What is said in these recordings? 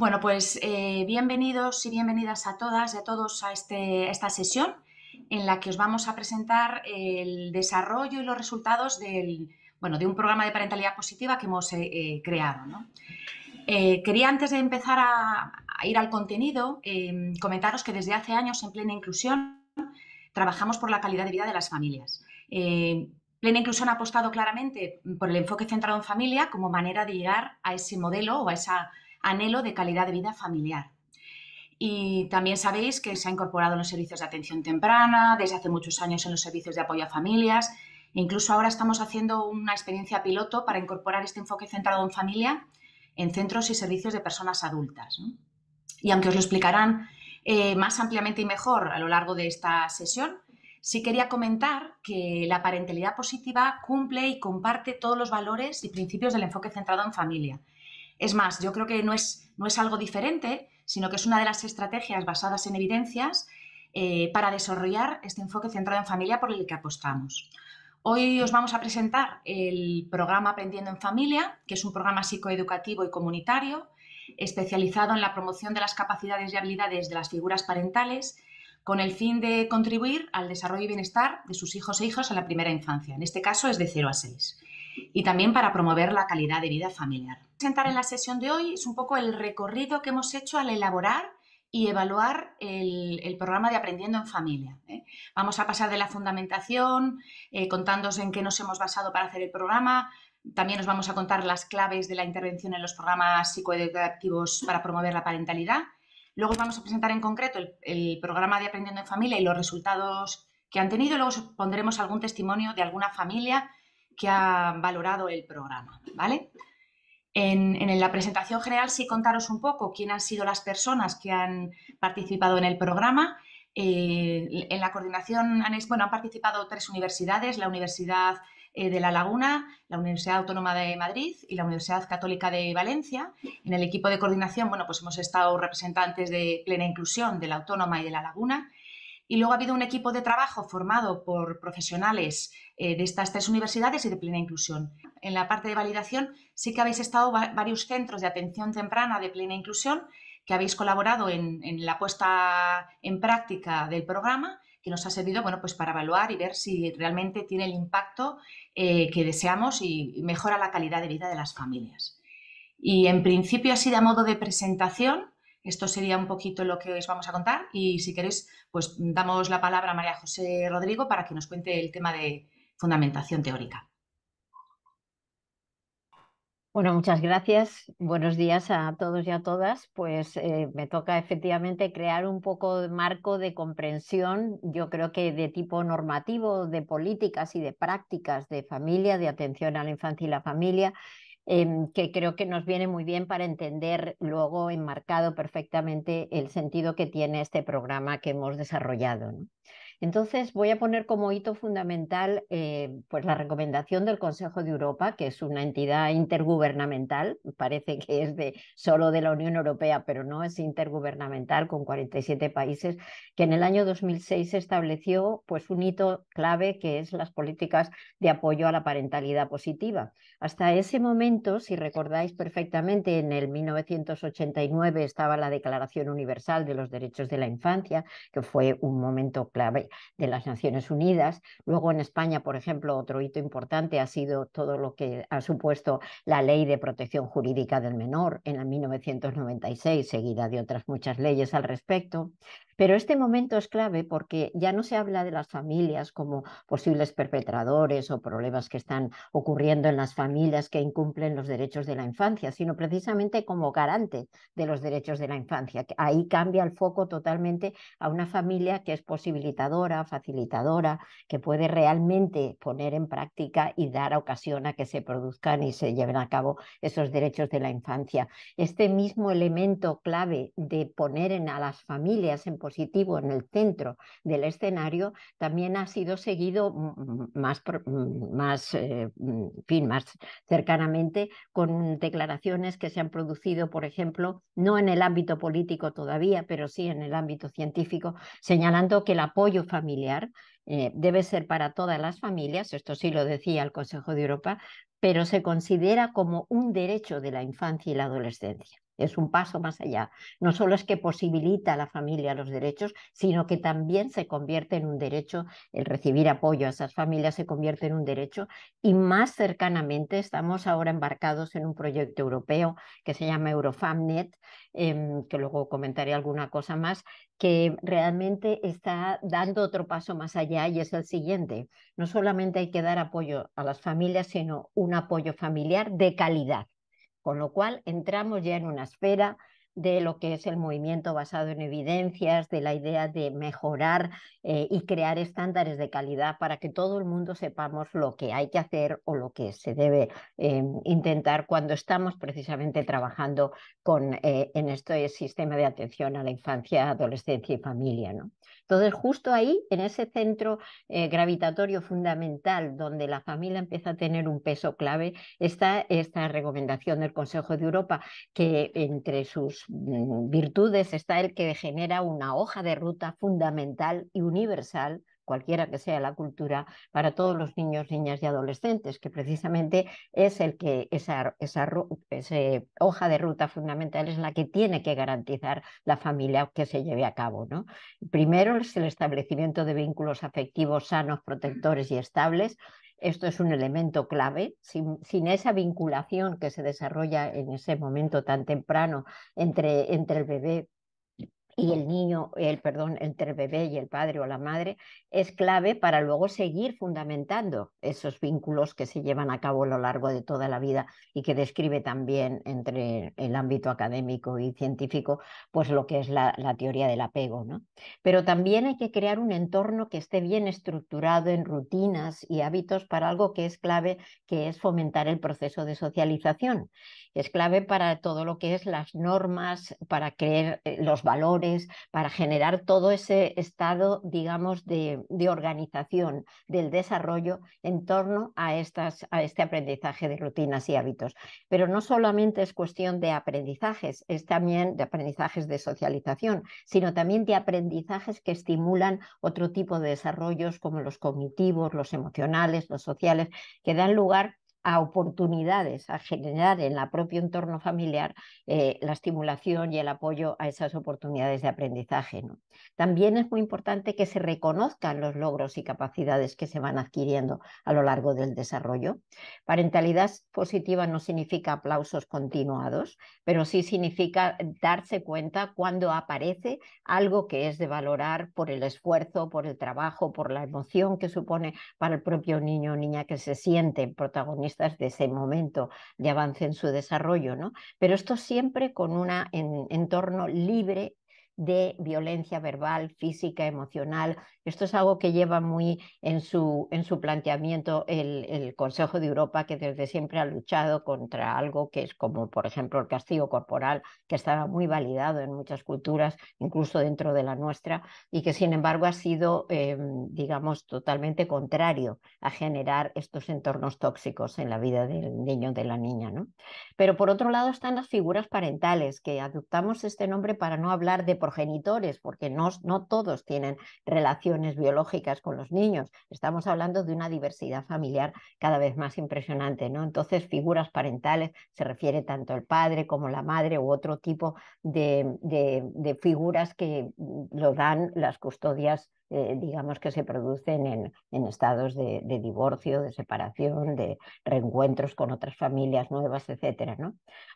Bueno, pues eh, bienvenidos y bienvenidas a todas y a todos este, a esta sesión en la que os vamos a presentar el desarrollo y los resultados del, bueno, de un programa de parentalidad positiva que hemos eh, eh, creado. quería antes de empezar a, a ir al contenido comentaros que desde hace años en Plena Inclusión trabajamos por la calidad de vida de las familias. Plena Inclusión ha apostado claramente por el enfoque centrado en familia como manera de llegar a ese modelo o a esa anhelo de calidad de vida familiar. Y también sabéis que se ha incorporado en los servicios de atención temprana, desde hace muchos años en los servicios de apoyo a familias, e incluso ahora estamos haciendo una experiencia piloto para incorporar este enfoque centrado en familia en centros y servicios de personas adultas. Y aunque os lo explicarán eh, más ampliamente y mejor a lo largo de esta sesión, sí quería comentar que la parentalidad positiva cumple y comparte todos los valores y principios del enfoque centrado en familia es más, yo creo que no es, algo diferente, sino que es una de las estrategias basadas en evidencias eh, para desarrollar este enfoque centrado en familia por el que apostamos. Hoy os vamos a presentar el programa Aprendiendo en Familia, que es un programa psicoeducativo y comunitario especializado en la promoción de las capacidades y habilidades de las figuras parentales con el fin de contribuir al desarrollo y bienestar de sus hijos e hijas en la primera infancia. En este caso es de 0 a 6 y también para promover la calidad de vida familiar. Presentar en la sesión de hoy es un poco el recorrido que hemos hecho al elaborar y evaluar el, programa de Aprendiendo en Familia. ¿eh? Vamos a pasar de la fundamentación, eh, contándos en qué nos hemos basado para hacer el programa, también os vamos a contar las claves de la intervención en los programas psicoeducativos para promover la parentalidad. Luego os vamos a presentar en concreto el, programa de Aprendiendo en Familia y los resultados que han tenido. Luego pondremos algún testimonio de alguna familia que ha valorado el programa, ¿vale? En, la presentación general sí contaros un poco quién han sido las personas que han participado en el programa. Eh, en la coordinación han, bueno, han participado tres universidades, la Universidad eh, de La Laguna, la Universidad Autónoma de Madrid y la Universidad Católica de Valencia. En el equipo de coordinación, bueno, pues hemos estado representantes de Plena Inclusión, de la Autónoma y de La Laguna y luego ha habido un equipo de trabajo formado por profesionales eh, de estas tres universidades y de plena inclusión. En la parte de validación sí que habéis estado varios centros de atención temprana de plena inclusión que habéis colaborado en, la puesta en práctica del programa que nos ha servido bueno, pues para evaluar y ver si realmente tiene el impacto eh, que deseamos y mejora la calidad de vida de las familias. Y en principio, ha sido a modo de presentación, esto sería un poquito lo que os vamos a contar y si queréis, pues damos la palabra a María José Rodrigo para que nos cuente el tema de fundamentación teórica. Bueno, muchas gracias. Buenos días a todos y a todas. Pues eh, me toca efectivamente crear un poco de marco de comprensión, yo creo que de tipo normativo, de políticas y de prácticas de familia, de atención a la infancia y la familia, Em, que creo que nos viene muy bien para entender luego enmarcado perfectamente el sentido que tiene este programa que hemos desarrollado. Entonces voy a poner como hito fundamental eh, pues la recomendación del Consejo de Europa, que es una entidad intergubernamental, parece que es de, solo de la Unión Europea, pero no es intergubernamental con 47 países, que en el año 2006 estableció pues un hito clave que es las políticas de apoyo a la parentalidad positiva. Hasta ese momento, si recordáis perfectamente, en el 1989 estaba la Declaración Universal de los Derechos de la Infancia, que fue un momento clave de las Naciones Unidas. Luego en España, por ejemplo, otro hito importante ha sido todo lo que ha supuesto la Ley de Protección Jurídica del Menor en el 1996, seguida de otras muchas leyes al respecto. Pero este momento es clave porque ya no se habla de las familias como posibles perpetradores o problemas que están ocurriendo en las familias que incumplen los derechos de la infancia, sino precisamente como garante de los derechos de la infancia. Ahí cambia el foco totalmente a una familia que es posibilitadora facilitadora, que puede realmente poner en práctica y dar ocasión a que se produzcan y se lleven a cabo esos derechos de la infancia. Este mismo elemento clave de poner en, a las familias en positivo en el centro del escenario también ha sido seguido más, eh, más, cercanamente con declaraciones que se han producido, por ejemplo, no en el ámbito político todavía, pero sí en el ámbito científico, señalando que el apoyo familiar. Eh, debe ser para todas las familias, esto sí lo decía el Consejo de Europa, pero se considera como un derecho de la infancia y la adolescencia es un paso más allá. No solo es que posibilita a la familia los derechos, sino que también se convierte en un derecho, el recibir apoyo a esas familias se convierte en un derecho y más cercanamente estamos ahora embarcados en un proyecto europeo que se llama Eurofamnet, em, que luego comentaré alguna cosa más, que realmente está dando otro paso más allá y es el siguiente. No solamente hay que dar apoyo a las familias, sino un apoyo familiar de calidad con lo cual entramos ya en una esfera de lo que es el movimiento basado en evidencias, de la idea de mejorar eh, y crear estándares de calidad para que todo el mundo sepamos lo que hay que hacer o lo que se debe eh, intentar cuando estamos precisamente trabajando con, eh, en este sistema de atención a la infancia, adolescencia y familia. ¿no? Entonces, justo ahí, en ese centro gravitatorio fundamental donde la familia empieza a tener un peso clave, está esta recomendación del Consejo de Europa, que entre sus Mm, virtudes está el que genera una hoja de ruta fundamental y universal cualquiera que sea la cultura, para todos los niños, niñas y adolescentes, que precisamente es el que esa, esa, hoja de ruta fundamental es la que tiene que garantizar la familia que se lleve a cabo. ¿no? Primero es el establecimiento de vínculos afectivos sanos, protectores y estables, esto es un elemento clave. Sin, esa vinculación que se desarrolla en ese momento tan temprano entre, entre el bebé y el niño, el perdón, entre el bebé y el padre o la madre, es clave para luego seguir fundamentando esos vínculos que se llevan a cabo a lo largo de toda la vida y que describe también entre el ámbito académico y científico, pues lo que es la, teoría del apego. Pero también hay que crear un entorno que esté bien estructurado en rutinas y hábitos para algo que es clave, que es fomentar el proceso de socialización. Es clave para todo lo que es las normas, para creer eh, los valores para generar todo ese estado, digamos, de, organización del desarrollo en torno a, a este aprendizaje de rutinas y hábitos. Pero no solamente es cuestión de aprendizajes, es también de aprendizajes de socialización, sino también de aprendizajes que estimulan otro tipo de desarrollos como los cognitivos, los emocionales, los sociales, que dan lugar a oportunidades, a generar en el propio entorno familiar eh, la estimulación y el apoyo a esas oportunidades de aprendizaje. También es muy importante que se reconozcan los logros y capacidades que se van adquiriendo a lo largo del desarrollo. Parentalidad positiva no significa aplausos continuados, pero sí significa darse cuenta cuando aparece algo que es de valorar por el esfuerzo, por el trabajo, por la emoción que supone para el propio niño o niña que se siente protagonista de ese momento de avance en su desarrollo, ¿no? Pero esto siempre con un entorno libre de violencia verbal, física, emocional. Esto es algo que lleva muy en su, en su planteamiento el, Consejo de Europa, que desde siempre ha luchado contra algo que es como, por ejemplo, el castigo corporal, que estaba muy validado en muchas culturas, incluso dentro de la nuestra, y que sin embargo ha sido, eh, digamos, totalmente contrario a generar estos entornos tóxicos en la vida del niño o de la niña. ¿no? Pero por otro lado están las figuras parentales, que adoptamos este nombre para no hablar de porque no, todos tienen relaciones biológicas con los niños. Estamos hablando de una diversidad familiar cada vez más impresionante, ¿no? Entonces, figuras parentales se refiere tanto el padre como la madre u otro tipo de, de figuras que mm, lo dan las custodias eh, digamos, que se producen en, estados de, divorcio, de separación, de reencuentros con otras familias nuevas, etc.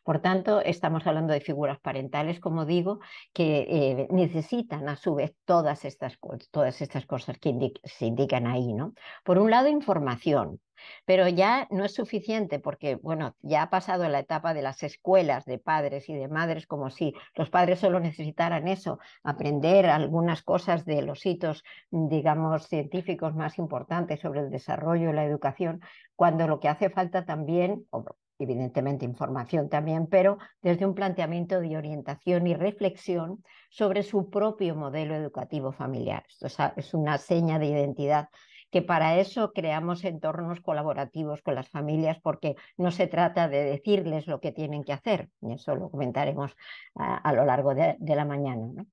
Por tanto, estamos hablando de figuras parentales, como digo, que eh, necesitan a su vez todas estas, todas estas cosas que se indican ahí. Por un lado, información pero ya no es suficiente porque, bueno, ya ha pasado la etapa de las escuelas de padres y de madres, como si los padres solo necesitaran eso, aprender algunas cosas de los hitos, digamos, científicos más importantes sobre el desarrollo y la educación, cuando lo que hace falta también, evidentemente información también, pero desde un planteamiento de orientación y reflexión sobre su propio modelo educativo familiar. Esto es una seña de identidad que para eso creamos entornos colaborativos con las familias, porque no se trata de decirles lo que tienen que hacer, y eso lo comentaremos a, lo largo de, la mañana.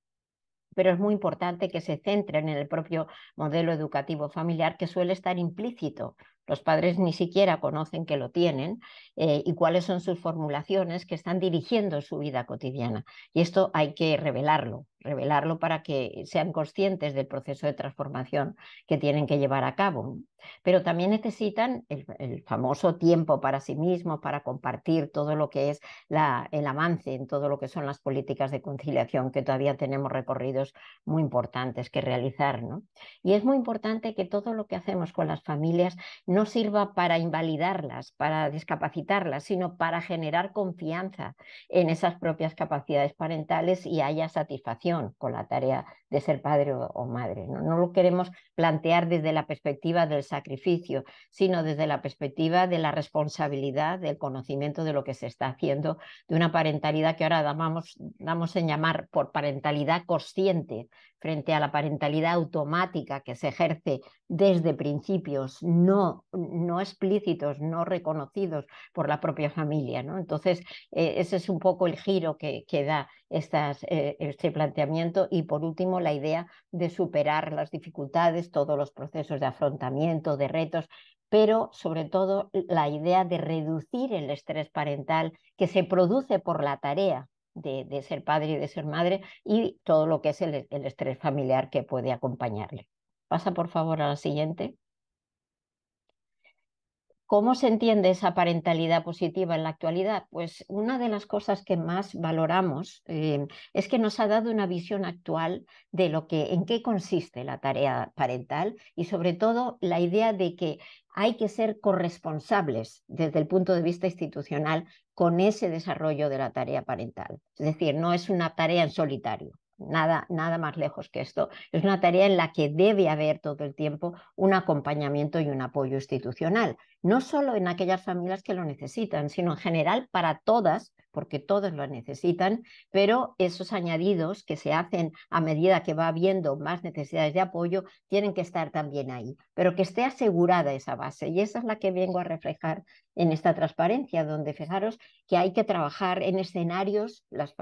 pero es muy importante que se centren en el propio modelo educativo familiar que suele estar implícito los padres ni siquiera conocen que lo tienen eh, y cuáles son sus formulaciones que están dirigiendo su vida cotidiana. Y esto hay que revelarlo, revelarlo para que sean conscientes del proceso de transformación que tienen que llevar a cabo. Pero también necesitan el, famoso tiempo para sí mismos, para compartir todo lo que es la, el avance en todo lo que son las políticas de conciliación, que todavía tenemos recorridos muy importantes que realizar. ¿no? Y es muy importante que todo lo que hacemos con las familias no sirva para invalidarlas, para discapacitarlas, sino para generar confianza en esas propias capacidades parentales y haya satisfacción con la tarea de ser padre o madre. No, lo queremos plantear desde la perspectiva del sacrificio, sino desde la perspectiva de la responsabilidad, del conocimiento de lo que se está haciendo, de una parentalidad que ahora damos, damos en llamar por parentalidad consciente frente a la parentalidad automática que se ejerce desde principios no no explícitos, no reconocidos por la propia familia. ¿no? Entonces, eh, ese es un poco el giro que, que da eh, este planteamiento. Y por último, la idea de superar las dificultades, todos los procesos de afrontamiento, de retos, pero sobre todo la idea de reducir el estrés parental que se produce por la tarea de, ser padre y de ser madre y todo lo que es el estrés familiar que puede acompañarle. Pasa por favor a la siguiente. ¿Cómo se entiende esa parentalidad positiva en la actualidad? Pues una de las cosas que más valoramos eh, es que nos ha dado una visión actual de lo que, en qué consiste la tarea parental y sobre todo la idea de que hay que ser corresponsables desde el punto de vista institucional con ese desarrollo de la tarea parental. Es decir, no es una tarea en solitario nada, nada más lejos que esto. Es una tarea en la que debe haber todo el tiempo un acompañamiento y un apoyo institucional, no solo en aquellas familias que lo necesitan, sino en general para todas porque todos lo necesitan, pero esos añadidos que se hacen a medida que va habiendo más necesidades de apoyo tienen que estar también ahí, pero que esté asegurada esa base. Y esa es la que vengo a reflejar en esta transparencia, donde fijaros que hay que trabajar en escenarios, los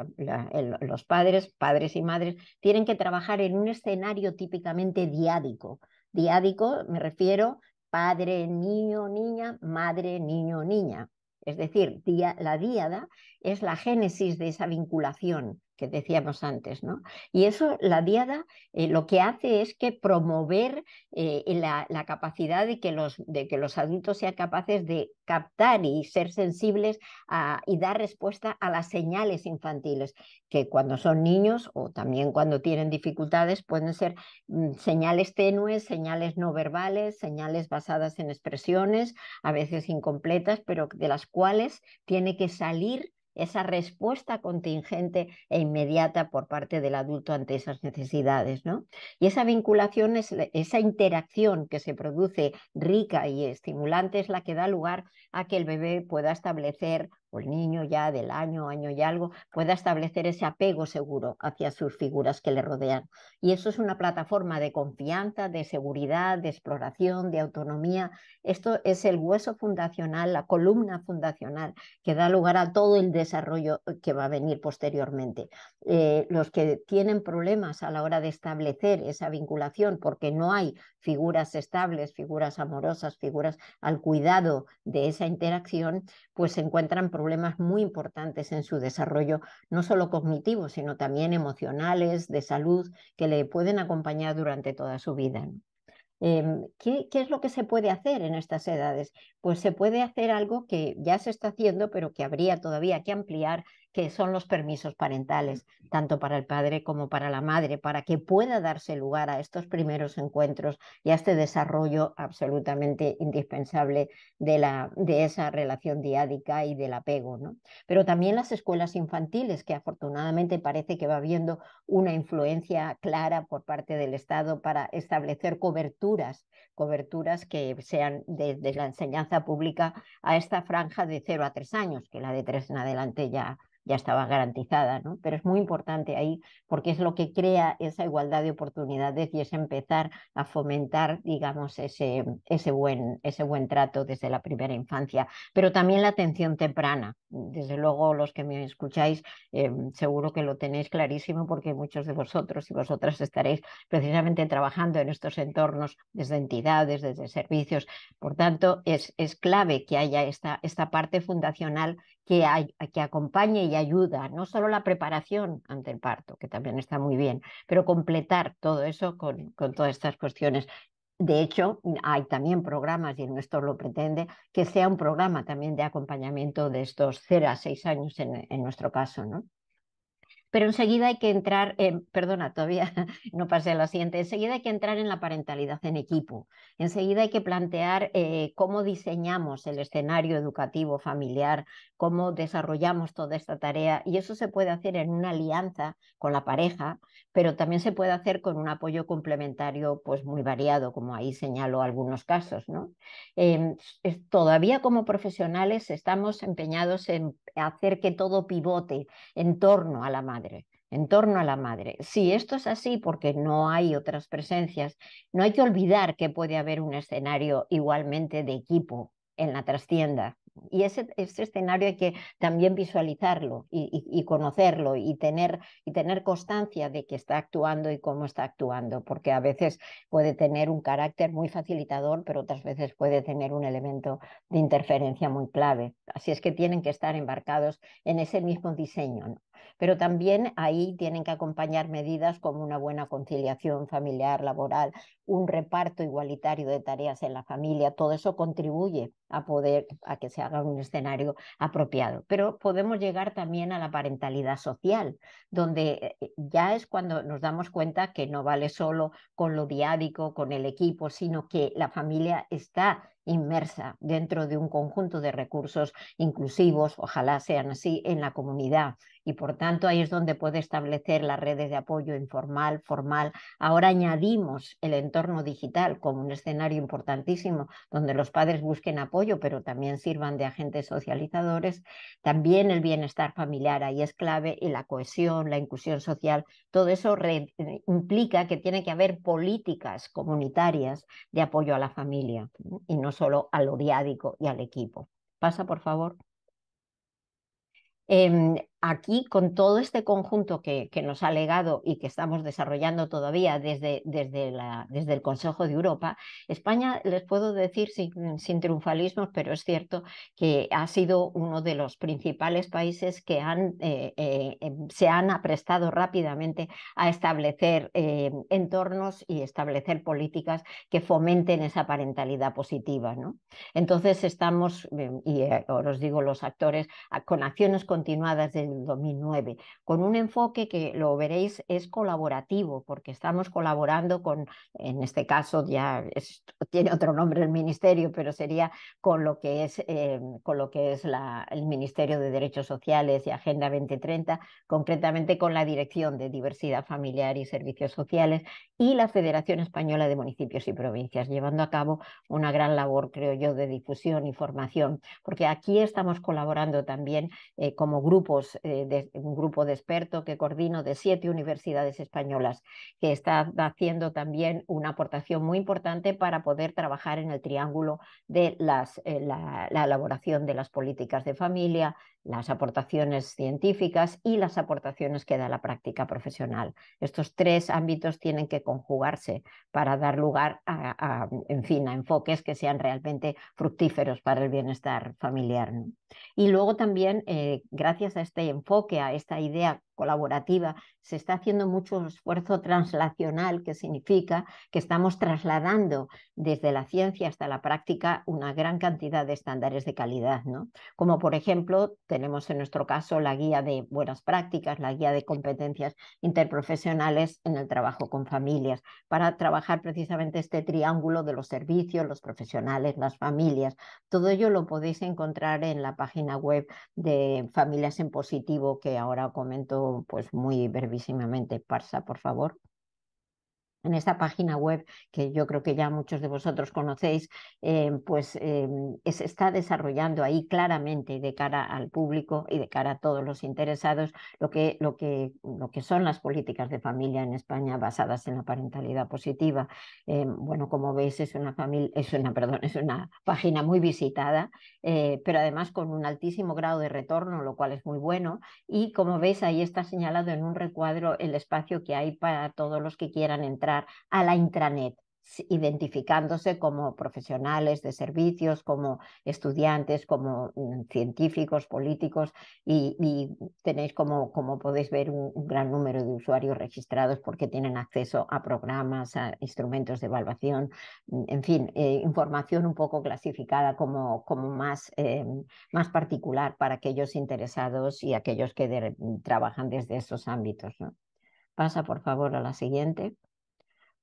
padres, padres y madres, tienen que trabajar en un escenario típicamente diádico. Diádico me refiero padre, niño, niña, madre, niño, niña. Es decir, la diada es la génesis de esa vinculación que decíamos antes, ¿no? Y eso, la diada, eh, lo que hace es que promover eh, la, capacidad de que, los, de que los adultos sean capaces de captar y ser sensibles y dar respuesta a las señales infantiles, que cuando son niños o también cuando tienen dificultades pueden ser mm, señales tenues, señales no verbales, señales basadas en expresiones, a veces incompletas, pero de las cuales tiene que salir esa respuesta contingente e inmediata por parte del adulto ante esas necesidades. ¿no? Y esa vinculación, esa interacción que se produce rica y estimulante es la que da lugar a que el bebé pueda establecer o pues, el niño ya del año, año y algo, pueda establecer ese apego seguro hacia sus figuras que le rodean. Y eso es una plataforma de confianza, de seguridad, de exploración, de autonomía. Esto es el hueso fundacional, la columna fundacional que da lugar a todo el desarrollo eh, que va a venir posteriormente. Eh, los que tienen problemas a la hora de establecer esa vinculación porque no hay figuras estables, figuras amorosas, figuras al cuidado de esa interacción, pues se encuentran problemas muy importantes en su desarrollo, no solo cognitivos, sino también emocionales, de salud, que le pueden acompañar durante toda su vida. Em, ¿Qué, ¿qué, es lo que se puede hacer en estas edades? pues se puede hacer algo que ya se está haciendo, pero que habría todavía que ampliar, que son los permisos parentales, tanto para el padre como para la madre, para que pueda darse lugar a estos primeros encuentros y a este desarrollo absolutamente indispensable de, la, de esa relación diádica y del apego. Pero también las escuelas infantiles, que afortunadamente parece que va habiendo una influencia clara por parte del Estado para establecer coberturas, coberturas que sean desde la enseñanza enseñanza pública a esta franja de 0 a 3 años, que la de 3 en adelante ya ya estaba garantizada, ¿no? Pero es muy importante ahí porque es lo que crea esa igualdad de oportunidades y es empezar a fomentar, digamos, ese, ese, buen, ese buen trato desde la primera infancia. Pero también la atención temprana. Desde luego, los que me escucháis, eh, seguro que lo tenéis clarísimo porque muchos de vosotros y vosotras estaréis precisamente trabajando en estos entornos desde entidades, desde servicios. Por tanto, es, es clave que haya esta, esta parte fundacional que, acompañe y ayuda, no solo la preparación ante el parto, que también está muy bien, pero completar todo eso con, todas estas cuestiones. De hecho, hay también programas, y el nuestro lo pretende, que sea un programa también de acompañamiento de estos 0 a 6 años en nuestro caso, ¿no? Pero enseguida hay que entrar, perdona, todavía no pasé a la siguiente, enseguida hay que entrar en la parentalidad en equipo, enseguida hay que plantear eh, cómo diseñamos el escenario educativo familiar, cómo desarrollamos toda esta tarea y eso se puede hacer en una alianza con la pareja, pero también se puede hacer con un apoyo complementario pues muy variado, como ahí señalo algunos casos. ¿no? Em, todavía como profesionales estamos empeñados en hacer que todo pivote en torno a la madre en torno a la madre. Si esto es así porque no hay otras presencias, no hay que olvidar que puede haber un escenario igualmente de equipo en la trastienda. Y ese, escenario hay que también visualizarlo y, conocerlo y tener, y tener constancia de que está actuando y cómo está actuando, porque a veces puede tener un carácter muy facilitador, pero otras veces puede tener un elemento de interferencia muy clave. Así es que tienen que estar embarcados en ese mismo diseño. ¿no? Pero también ahí tienen que acompañar medidas como una buena conciliación familiar, laboral, un reparto igualitario de tareas en la familia. Todo eso contribuye a poder, a que se haga un escenario apropiado. Pero podemos llegar también a la parentalidad social, donde eh, ya es cuando nos damos cuenta que no vale solo con lo diádico, con el equipo, sino que la familia está inmersa dentro de un conjunto de recursos inclusivos, ojalá sean así, en la comunidad. Y por tanto, ahí es donde puede establecer las redes de apoyo informal, formal. Ahora añadimos el entorno digital como un escenario importantísimo donde los padres busquen apoyo, pero también sirvan de agentes socializadores. También el bienestar familiar ahí es clave y la cohesión, la inclusión social. Todo eso eh, implica que tiene que haber políticas comunitarias de apoyo a la familia y no solo al lo y al equipo. Pasa, por favor. Em, aquí, con todo este conjunto que, nos ha legado y que estamos desarrollando todavía desde, desde, el Consejo de Europa, España, les puedo decir sin, sin, triunfalismos, pero es cierto que ha sido uno de los principales países que han, eh, eh, em, se han aprestado rápidamente a establecer eh, entornos y establecer políticas que fomenten esa parentalidad positiva. Entonces estamos, em, y os digo los actores, con acciones continuadas de 2009, con un enfoque que lo veréis es colaborativo, porque estamos colaborando con, en este caso ya tiene otro nombre el ministerio, pero sería con lo que es, eh, con lo que es el Ministerio de Derechos Sociales y Agenda 2030, concretamente con la Dirección de Diversidad Familiar y Servicios Sociales y la Federación Española de Municipios y Provincias, llevando a cabo una gran labor, creo yo, de difusión y formación, porque aquí estamos colaborando también eh, como grupos eh, de, un grupo de expertos que coordino de siete universidades españolas, que está haciendo también una aportación muy importante para poder trabajar en el triángulo de las, eh, la elaboración de las políticas de familia, las aportaciones científicas y las aportaciones que da la práctica profesional. Estos tres ámbitos tienen que conjugarse para dar lugar a, en fin, a enfoques que sean realmente fructíferos para el bienestar familiar. Y luego también, eh, gracias a este enfoque, a esta idea colaborativa, se está haciendo mucho esfuerzo translacional, que significa que estamos trasladando desde la ciencia hasta la práctica una gran cantidad de estándares de calidad, ¿no? Como por ejemplo, tenemos en nuestro caso la guía de buenas prácticas, la guía de competencias interprofesionales en el trabajo con familias, para trabajar precisamente este triángulo de los servicios, los profesionales, las familias. Todo ello lo podéis encontrar en la página web de Familias en Positivo que ahora comento pues muy brevísimamente, Parsa, por favor en esta página web que yo creo que ya muchos de vosotros conocéis, eh, pues eh, se está desarrollando ahí claramente de cara al público y de cara a todos los interesados lo que, lo que, lo que son las políticas de familia en España basadas en la parentalidad positiva. Eh, bueno, como veis, es una, familia, es una, perdón, es una página muy visitada, pero además con un altísimo grado de retorno, lo cual es muy bueno. Y como veis, ahí está señalado en un recuadro el espacio que hay para todos los que quieran entrar a la intranet identificándose como profesionales de servicios, como estudiantes, como mm, científicos, políticos, y, tenéis como, podéis ver un, gran número de usuarios registrados porque tienen acceso a programas, a instrumentos de evaluación, mm, en fin, eh, información un poco clasificada como, eh, más, particular para aquellos interesados y aquellos que trabajan desde esos ámbitos. Pasa, por favor, a la siguiente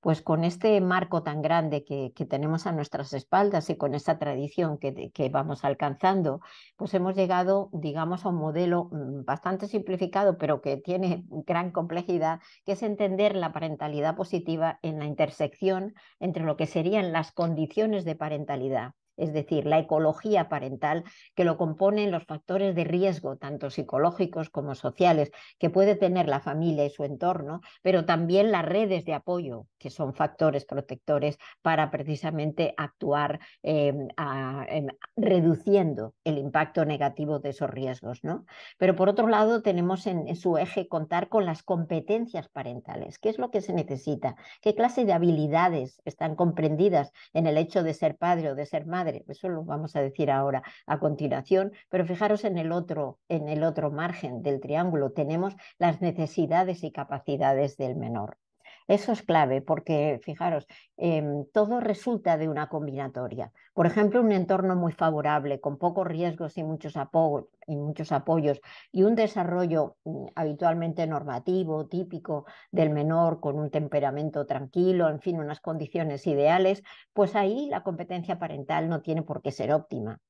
pues con este marco tan grande que, tenemos a nuestras espaldas y con esta tradición que, que, vamos alcanzando, pues hemos llegado, digamos, a un modelo mm, bastante simplificado, pero que tiene gran complejidad, que es entender la parentalidad positiva en la intersección entre lo que serían las condiciones de parentalidad es decir, la ecología parental, que lo componen los factores de riesgo, tanto psicológicos como sociales, que puede tener la familia y su entorno, pero también las redes de apoyo, que son factores protectores para precisamente actuar eh, em, reduciendo el impacto negativo de esos riesgos. ¿no? Pero por otro lado, tenemos en su eje contar con las competencias parentales. ¿Qué es lo que se necesita? ¿Qué clase de habilidades están comprendidas en el hecho de ser padre o de ser madre? eso lo vamos a decir ahora a continuación, pero fijaros en el otro, en el otro margen del triángulo, tenemos las necesidades y capacidades del menor. Eso es clave porque, fijaros, em, todo resulta de una combinatoria. Por ejemplo, un entorno muy favorable, con pocos riesgos y muchos, y muchos apoyos, y un desarrollo mm, habitualmente normativo, típico del menor, con un temperamento tranquilo, en fin, unas condiciones ideales, pues ahí la competencia parental no tiene por qué ser óptima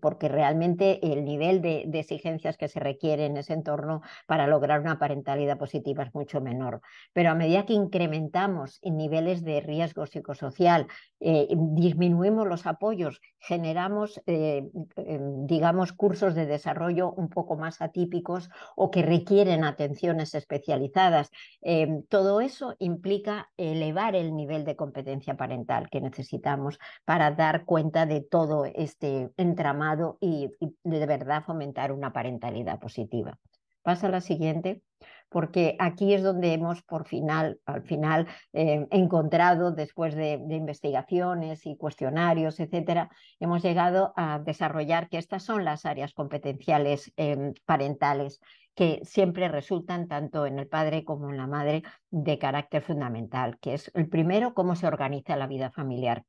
porque realmente el nivel de, exigencias que se requiere en ese entorno para lograr una parentalidad positiva es mucho menor. Pero a medida que incrementamos niveles de riesgo psicosocial, eh, disminuimos los apoyos, generamos, eh, em, digamos, cursos de desarrollo un poco más atípicos o que requieren atenciones especializadas. Em, todo eso implica elevar el nivel de competencia parental que necesitamos para dar cuenta de todo este entramado y, de verdad fomentar una parentalidad positiva. Pasa la siguiente, porque aquí es donde hemos por final, al final, eh, encontrado, después de, investigaciones y cuestionarios, etcétera, hemos llegado a desarrollar que estas son las áreas competenciales em, parentales que siempre resultan tanto en el padre como en la madre de carácter fundamental, que es el primero, cómo se organiza la vida familiar.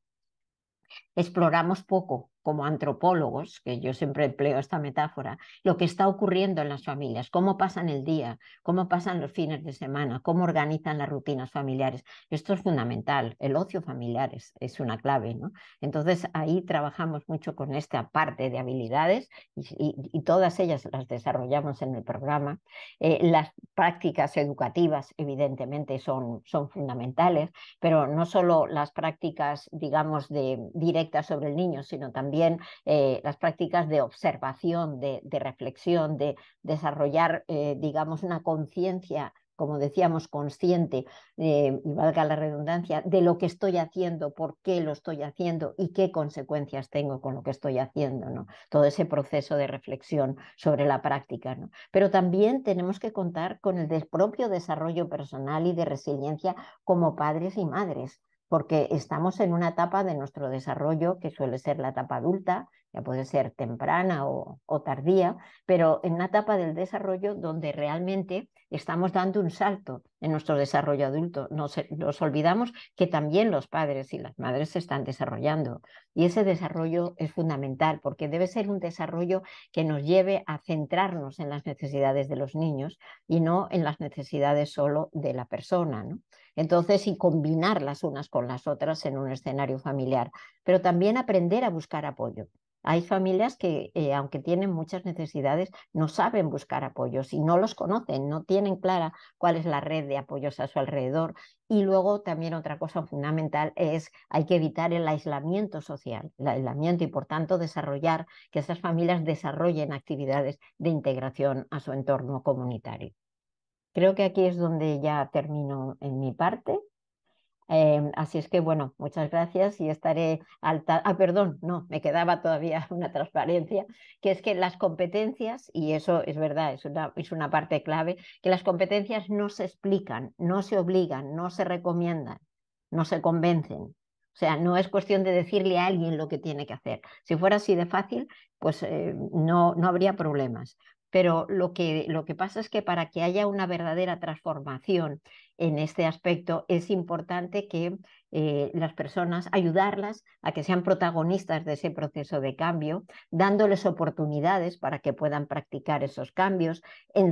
Exploramos poco como antropólogos, que yo siempre empleo esta metáfora, lo que está ocurriendo en las familias, cómo pasan el día, cómo pasan los fines de semana, cómo organizan las rutinas familiares. Esto es fundamental, el ocio familiar es, una clave. ¿no? Entonces ahí trabajamos mucho con esta parte de habilidades y, todas ellas las desarrollamos en el programa. Eh, las prácticas educativas evidentemente son, son fundamentales, pero no solo las prácticas, digamos, de, directas sobre el niño, sino también también eh, las prácticas de observación, de, reflexión, de desarrollar, eh, digamos, una conciencia como decíamos, consciente, eh, y valga la redundancia, de lo que estoy haciendo, por qué lo estoy haciendo y qué consecuencias tengo con lo que estoy haciendo, ¿no? Todo ese proceso de reflexión sobre la práctica, Pero también tenemos que contar con el propio desarrollo personal y de resiliencia como padres y madres porque estamos en una etapa de nuestro desarrollo que suele ser la etapa adulta, ya puede ser temprana o, tardía, pero en una etapa del desarrollo donde realmente estamos dando un salto en nuestro desarrollo adulto. Nos, eh, nos olvidamos que también los padres y las madres se están desarrollando y ese desarrollo es fundamental porque debe ser un desarrollo que nos lleve a centrarnos en las necesidades de los niños y no en las necesidades solo de la persona. ¿no? Entonces, y combinar las unas con las otras en un escenario familiar, pero también aprender a buscar apoyo. Hay familias que, eh, aunque tienen muchas necesidades, no saben buscar apoyos y no los conocen, no tienen clara cuál es la red de apoyos a su alrededor. Y luego también otra cosa fundamental es hay que evitar el aislamiento social, el aislamiento y por tanto desarrollar que esas familias desarrollen actividades de integración a su entorno comunitario. Creo que aquí es donde ya termino en mi parte. Em, así es que bueno, muchas gracias y estaré alta. Ah, perdón, no, me quedaba todavía una transparencia, que es que las competencias, y eso es verdad, es una, parte clave, que las competencias no se explican, no se obligan, no se recomiendan, no se convencen. O sea, no es cuestión de decirle a alguien lo que tiene que hacer. Si fuera así de fácil, pues eh, no, no habría problemas. Pero lo que, lo que pasa es que para que haya una verdadera transformación en este aspecto es importante que eh, las personas, ayudarlas a que sean protagonistas de ese proceso de cambio, dándoles oportunidades para que puedan practicar esos cambios,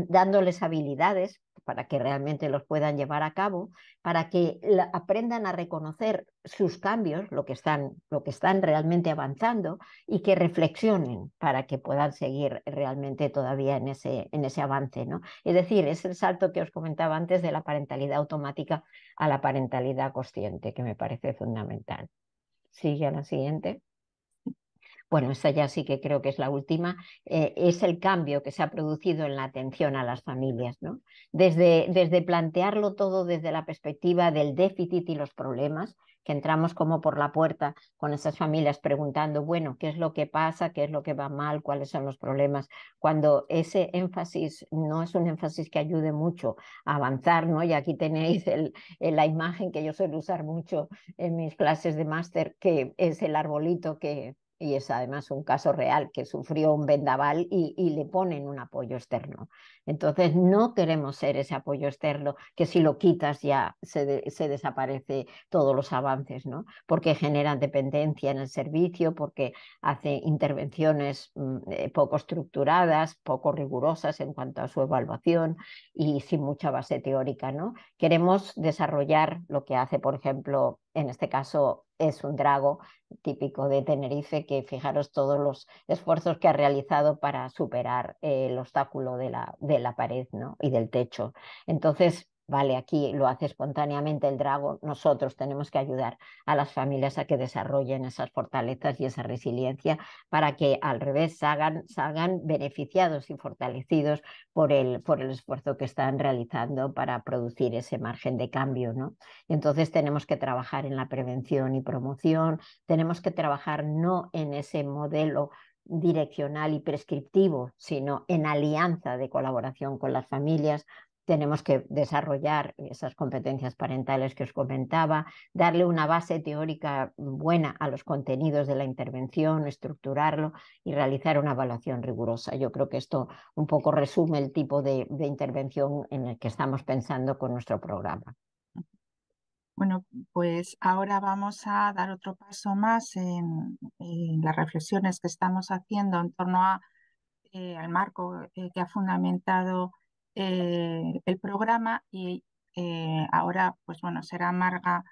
dándoles habilidades para que realmente los puedan llevar a cabo, para que aprendan a reconocer sus cambios, lo que, están, lo que están realmente avanzando y que reflexionen para que puedan seguir realmente todavía en ese, en ese avance. ¿no? Es decir, es el salto que os comentaba antes de la parentalidad automática a la parentalidad consciente, que me me parece fundamental. Sigue a la siguiente. Bueno, esta ya sí que creo que es la última, eh, es el cambio que se ha producido en la atención a las familias. ¿no? Desde, desde plantearlo todo desde la perspectiva del déficit y los problemas, que entramos como por la puerta con esas familias preguntando, bueno, ¿qué es lo que pasa? ¿Qué es lo que va mal? ¿Cuáles son los problemas? Cuando ese énfasis no es un énfasis que ayude mucho a avanzar, ¿no? Y aquí tenéis el, la imagen que yo suelo usar mucho en mis clases de máster, que es el arbolito que, y es además un caso real que sufrió un vendaval y, le ponen un apoyo externo. Entonces no queremos ser ese apoyo externo que si lo quitas ya se, desaparece todos los avances, ¿no? Porque genera dependencia en el servicio, porque hace intervenciones mm, eh, poco estructuradas, poco rigurosas en cuanto a su evaluación y sin mucha base teórica, ¿no? Queremos desarrollar lo que hace, por ejemplo, en este caso es un drago típico de Tenerife, que fijaros todos los esfuerzos que ha realizado para superar el obstáculo de la, de la pared ¿no? y del techo. Entonces, Vale, aquí lo hace espontáneamente el drago. Nosotros tenemos que ayudar a las familias a que desarrollen esas fortalezas y esa resiliencia para que al revés salgan, beneficiados y fortalecidos por el, por el esfuerzo que están realizando para producir ese margen de cambio. Entonces tenemos que trabajar en la prevención y promoción, tenemos que trabajar no en ese modelo direccional y prescriptivo, sino en alianza de colaboración con las familias tenemos que desarrollar esas competencias parentales que os comentaba, darle una base teórica buena a los contenidos de la intervención, estructurarlo y realizar una evaluación rigurosa. Yo creo que esto un poco resume el tipo de, intervención en el que estamos pensando con nuestro programa. Bueno, pues ahora vamos a dar otro paso más en, las reflexiones que estamos haciendo en torno a, eh, al marco eh, que ha fundamentado eh, el programa y eh, ahora, pues bueno, será Marga,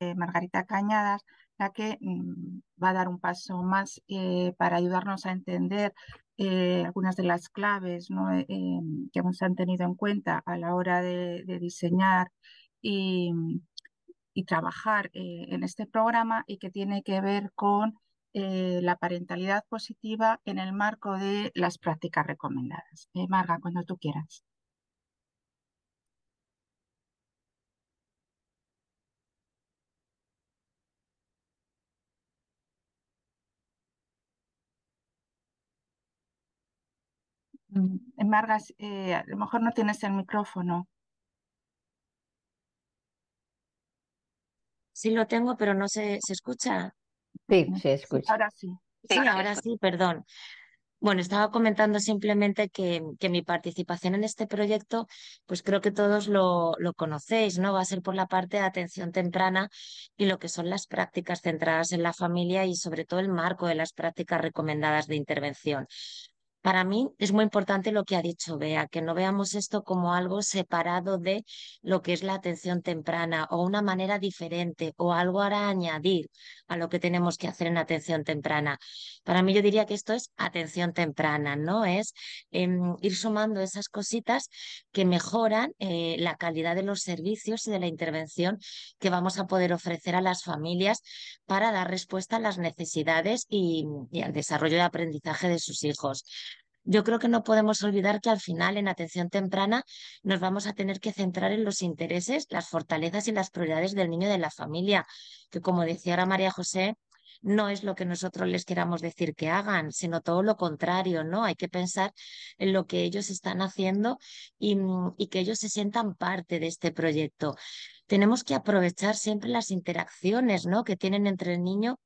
eh, Margarita Cañadas la que mm, va a dar un paso más para ayudarnos a entender algunas de las claves que hemos se han tenido en cuenta a la hora de, diseñar y, trabajar en este programa y que tiene que ver con la parentalidad positiva en el marco de las prácticas recomendadas. Marga, cuando tú quieras. Mm, Margas, eh, a lo mejor no tienes el micrófono. Sí lo tengo, pero no se, ¿se escucha. Sí, se escucha. ahora sí. Ah, ahora sí, perdón. Bueno, estaba comentando simplemente que, que, mi participación en este proyecto, pues creo que todos lo, lo, conocéis, ¿no? Va a ser por la parte de atención temprana y lo que son las prácticas centradas en la familia y sobre todo el marco de las prácticas recomendadas de intervención para mí es muy importante lo que ha dicho Bea, que no veamos esto como algo separado de lo que es la atención temprana o una manera diferente o algo ahora añadir a lo que tenemos que hacer en atención temprana. Para mí yo diría que esto es atención temprana, ¿no? Es em, ir sumando esas cositas que mejoran eh, la calidad de los servicios y de la intervención que vamos a poder ofrecer a las familias para dar respuesta a las necesidades y, y al desarrollo y aprendizaje de sus hijos yo creo que no podemos olvidar que al final en atención temprana nos vamos a tener que centrar en los intereses, las fortalezas y las prioridades del niño y de la familia, que como decía ahora María José, no es lo que nosotros les queramos decir que hagan, sino todo lo contrario, ¿no? Hay que pensar en lo que ellos están haciendo y, mm, y que ellos se sientan parte de este proyecto. Tenemos que aprovechar siempre las interacciones ¿no? que tienen entre el niño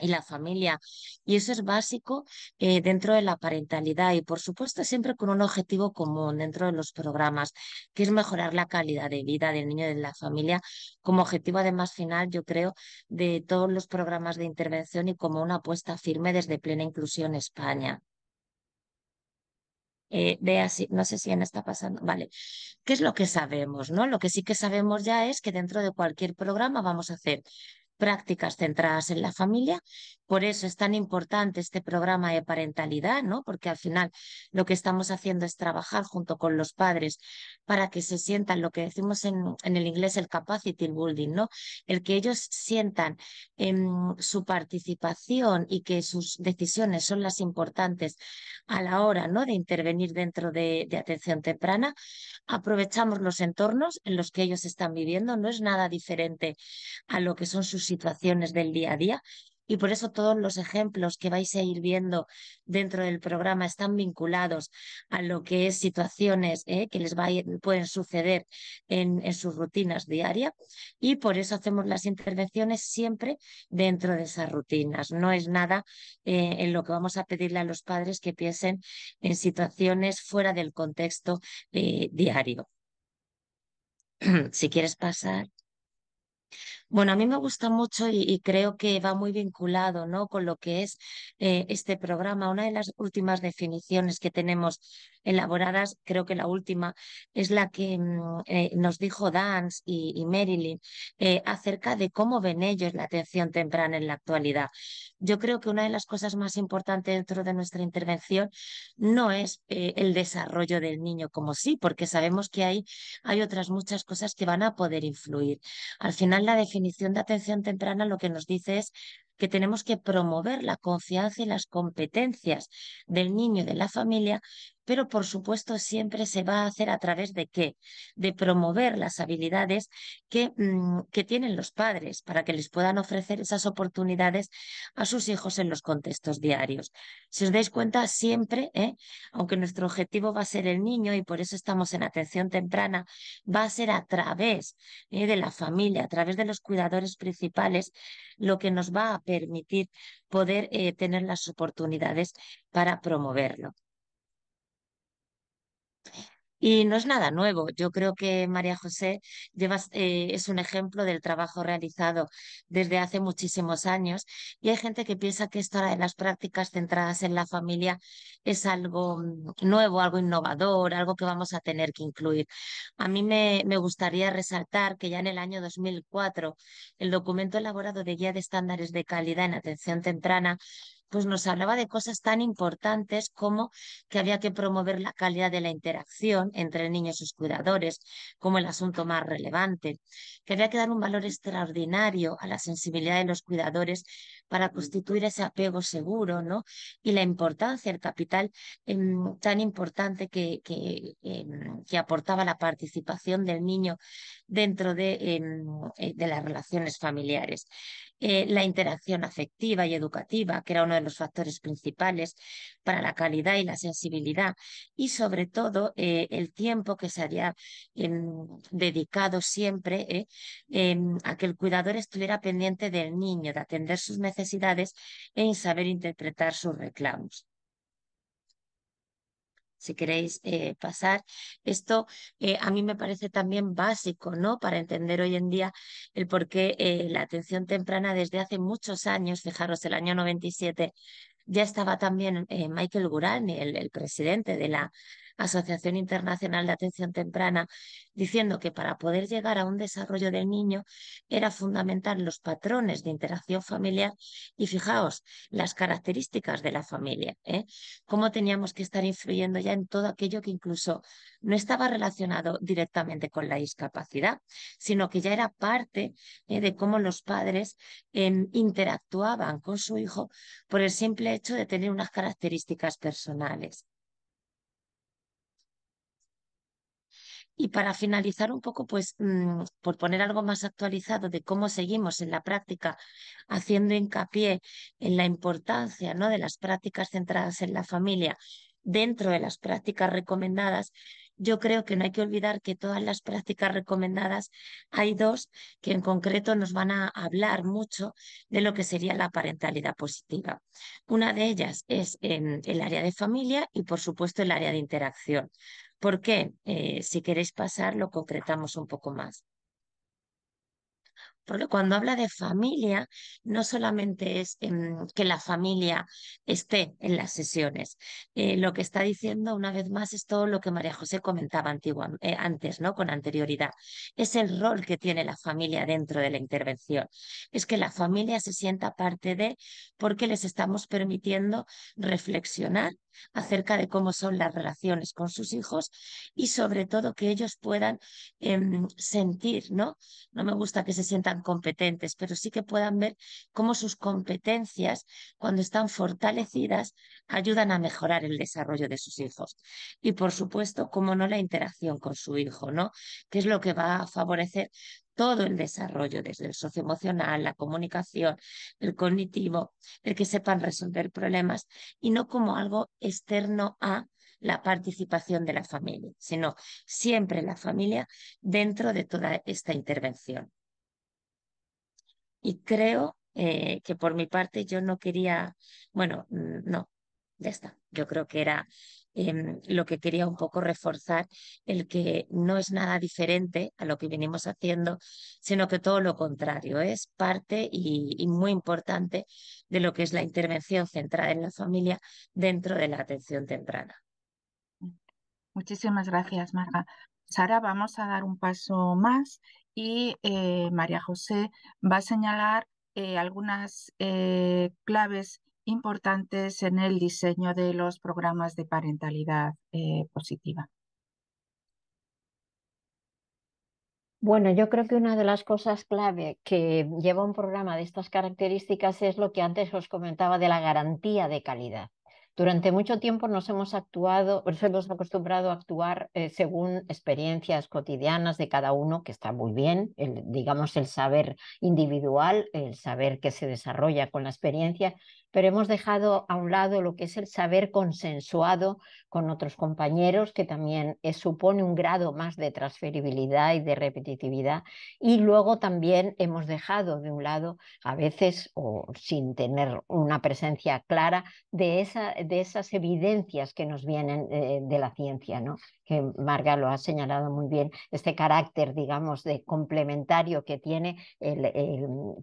y la familia. Y eso es básico eh, dentro de la parentalidad y, por supuesto, siempre con un objetivo común dentro de los programas, que es mejorar la calidad de vida del niño y de la familia como objetivo, además, final, yo creo, de todos los programas de intervención y como una apuesta firme desde Plena Inclusión España. Eh, vea no sé si Ana está pasando, vale, ¿qué es lo que sabemos? ¿no? Lo que sí que sabemos ya es que dentro de cualquier programa vamos a hacer prácticas centradas en la familia. Por eso es tan importante este programa de parentalidad, ¿no? Porque al final lo que estamos haciendo es trabajar junto con los padres para que se sientan lo que decimos en, el inglés el capacity building, ¿no? El que ellos sientan em, su participación y que sus decisiones son las importantes a la hora, ¿no? De intervenir dentro de, de atención temprana. Aprovechamos los entornos en los que ellos están viviendo, no es nada diferente a lo que son sus situaciones del día a día. Y por eso todos los ejemplos que vais a ir viendo dentro del programa están vinculados a lo que es situaciones eh, que les va pueden suceder en, sus rutinas diarias. Y por eso hacemos las intervenciones siempre dentro de esas rutinas. No es nada eh, en lo que vamos a pedirle a los padres que piensen en situaciones fuera del contexto eh, diario. si quieres pasar. Bueno, a mí me gusta mucho y, creo que va muy vinculado, ¿no? con lo que es eh, este programa. Una de las últimas definiciones que tenemos elaboradas, creo que la última, es la que mm, eh, nos dijo Dance y, Marilyn eh, acerca de cómo ven ellos la atención temprana en la actualidad. Yo creo que una de las cosas más importantes dentro de nuestra intervención no es el desarrollo del niño como sí, porque sabemos que hay, hay otras muchas cosas que van a poder influir. Al final, la definición de atención temprana lo que nos dice es que tenemos que promover la confianza y las competencias del niño y de la familia, pero por supuesto siempre se va a hacer a través de qué? De promover las habilidades que, mm, que tienen los padres para que les puedan ofrecer esas oportunidades a sus hijos en los contextos diarios. Si os dais cuenta, siempre, ¿eh? aunque nuestro objetivo va a ser el niño y por eso estamos en atención temprana, va a ser a través ¿eh? de la familia, a través de los cuidadores principales, lo que nos va a permitir poder eh, tener las oportunidades para promoverlo. Y no es nada nuevo. Yo creo que María José eh, es un ejemplo del trabajo realizado desde hace muchísimos años y hay gente que piensa que esto de las prácticas centradas en la familia es algo mm, nuevo, algo innovador, algo que vamos a tener que incluir. A mí me, me gustaría resaltar que ya en el año 2004 el documento elaborado de Guía de Estándares de Calidad en Atención Temprana pues nos hablaba de cosas tan importantes como que había que promover la calidad de la interacción entre el niño y sus cuidadores, como el asunto más relevante, que había que dar un valor extraordinario a la sensibilidad de los cuidadores para constituir ese apego seguro, ¿no? Y la importancia, el capital em, tan importante que, em, que, aportaba la participación del niño dentro de em, eh, las relaciones familiares. Eh, la interacción afectiva y educativa, que era uno de los factores principales para la calidad y la sensibilidad, y sobre todo eh, el tiempo que se había em, dedicado siempre eh, em, a que el cuidador estuviera pendiente del niño, de atender sus necesidades e saber interpretar sus reclamos si queréis eh, pasar. Esto eh, a mí me parece también básico, ¿no? Para entender hoy en día el por qué eh, la atención temprana desde hace muchos años, fijaros, el año 97 ya estaba también eh, Michael Gurán, el, presidente de la Asociación Internacional de Atención Temprana, diciendo que para poder llegar a un desarrollo del niño era fundamental los patrones de interacción familiar y fijaos las características de la familia, ¿eh? cómo teníamos que estar influyendo ya en todo aquello que incluso no estaba relacionado directamente con la discapacidad, sino que ya era parte eh, de cómo los padres em, interactuaban con su hijo por el simple hecho de tener unas características personales. Y para finalizar un poco, pues mm, por poner algo más actualizado de cómo seguimos en la práctica, haciendo hincapié en la importancia ¿no? de las prácticas centradas en la familia dentro de las prácticas recomendadas, yo creo que no hay que olvidar que todas las prácticas recomendadas, hay dos que en concreto nos van a hablar mucho de lo que sería la parentalidad positiva. Una de ellas es en el área de familia y, por supuesto, el área de interacción. ¿Por qué? Eh, si queréis pasar, lo concretamos un poco más. Porque cuando habla de familia, no solamente es em, que la familia esté en las sesiones. Eh, lo que está diciendo una vez más es todo lo que María José comentaba eh, antes, ¿no? Con anterioridad. Es el rol que tiene la familia dentro de la intervención. Es que la familia se sienta parte de porque les estamos permitiendo reflexionar acerca de cómo son las relaciones con sus hijos y sobre todo que ellos puedan em, sentir, ¿no? No me gusta que se sientan competentes, pero sí que puedan ver cómo sus competencias, cuando están fortalecidas, ayudan a mejorar el desarrollo de sus hijos. Y por supuesto, cómo no la interacción con su hijo, ¿no? Que es lo que va a favorecer todo el desarrollo, desde el socioemocional, la comunicación, el cognitivo, el que sepan resolver problemas y no como algo externo a la participación de la familia, sino siempre la familia dentro de toda esta intervención. Y creo eh, que por mi parte yo no quería, bueno, mm, no, ya está, yo creo que era Em, lo que quería un poco reforzar, el que no es nada diferente a lo que venimos haciendo, sino que todo lo contrario, es parte y, muy importante de lo que es la intervención centrada en la familia dentro de la atención temprana. Muchísimas gracias, Marga. Sara, vamos a dar un paso más y eh, María José va a señalar eh, algunas eh, claves importantes en el diseño de los programas de parentalidad eh, positiva. Bueno, yo creo que una de las cosas clave que lleva un programa de estas características es lo que antes os comentaba de la garantía de calidad. Durante mucho tiempo nos hemos actuado, nos hemos acostumbrado a actuar eh, según experiencias cotidianas de cada uno, que está muy bien, digamos el saber individual, el saber que se desarrolla con la experiencia, pero hemos dejado a un lado lo que es el saber consensuado con otros compañeros, que también eh, supone un grado más de transferibilidad y de repetitividad. Y luego también hemos dejado de un lado, a veces, o sin tener una presencia clara, de, esas evidencias que nos vienen eh, de la ciencia, ¿no? que Marga lo ha señalado muy bien, este carácter, digamos, de complementario que tiene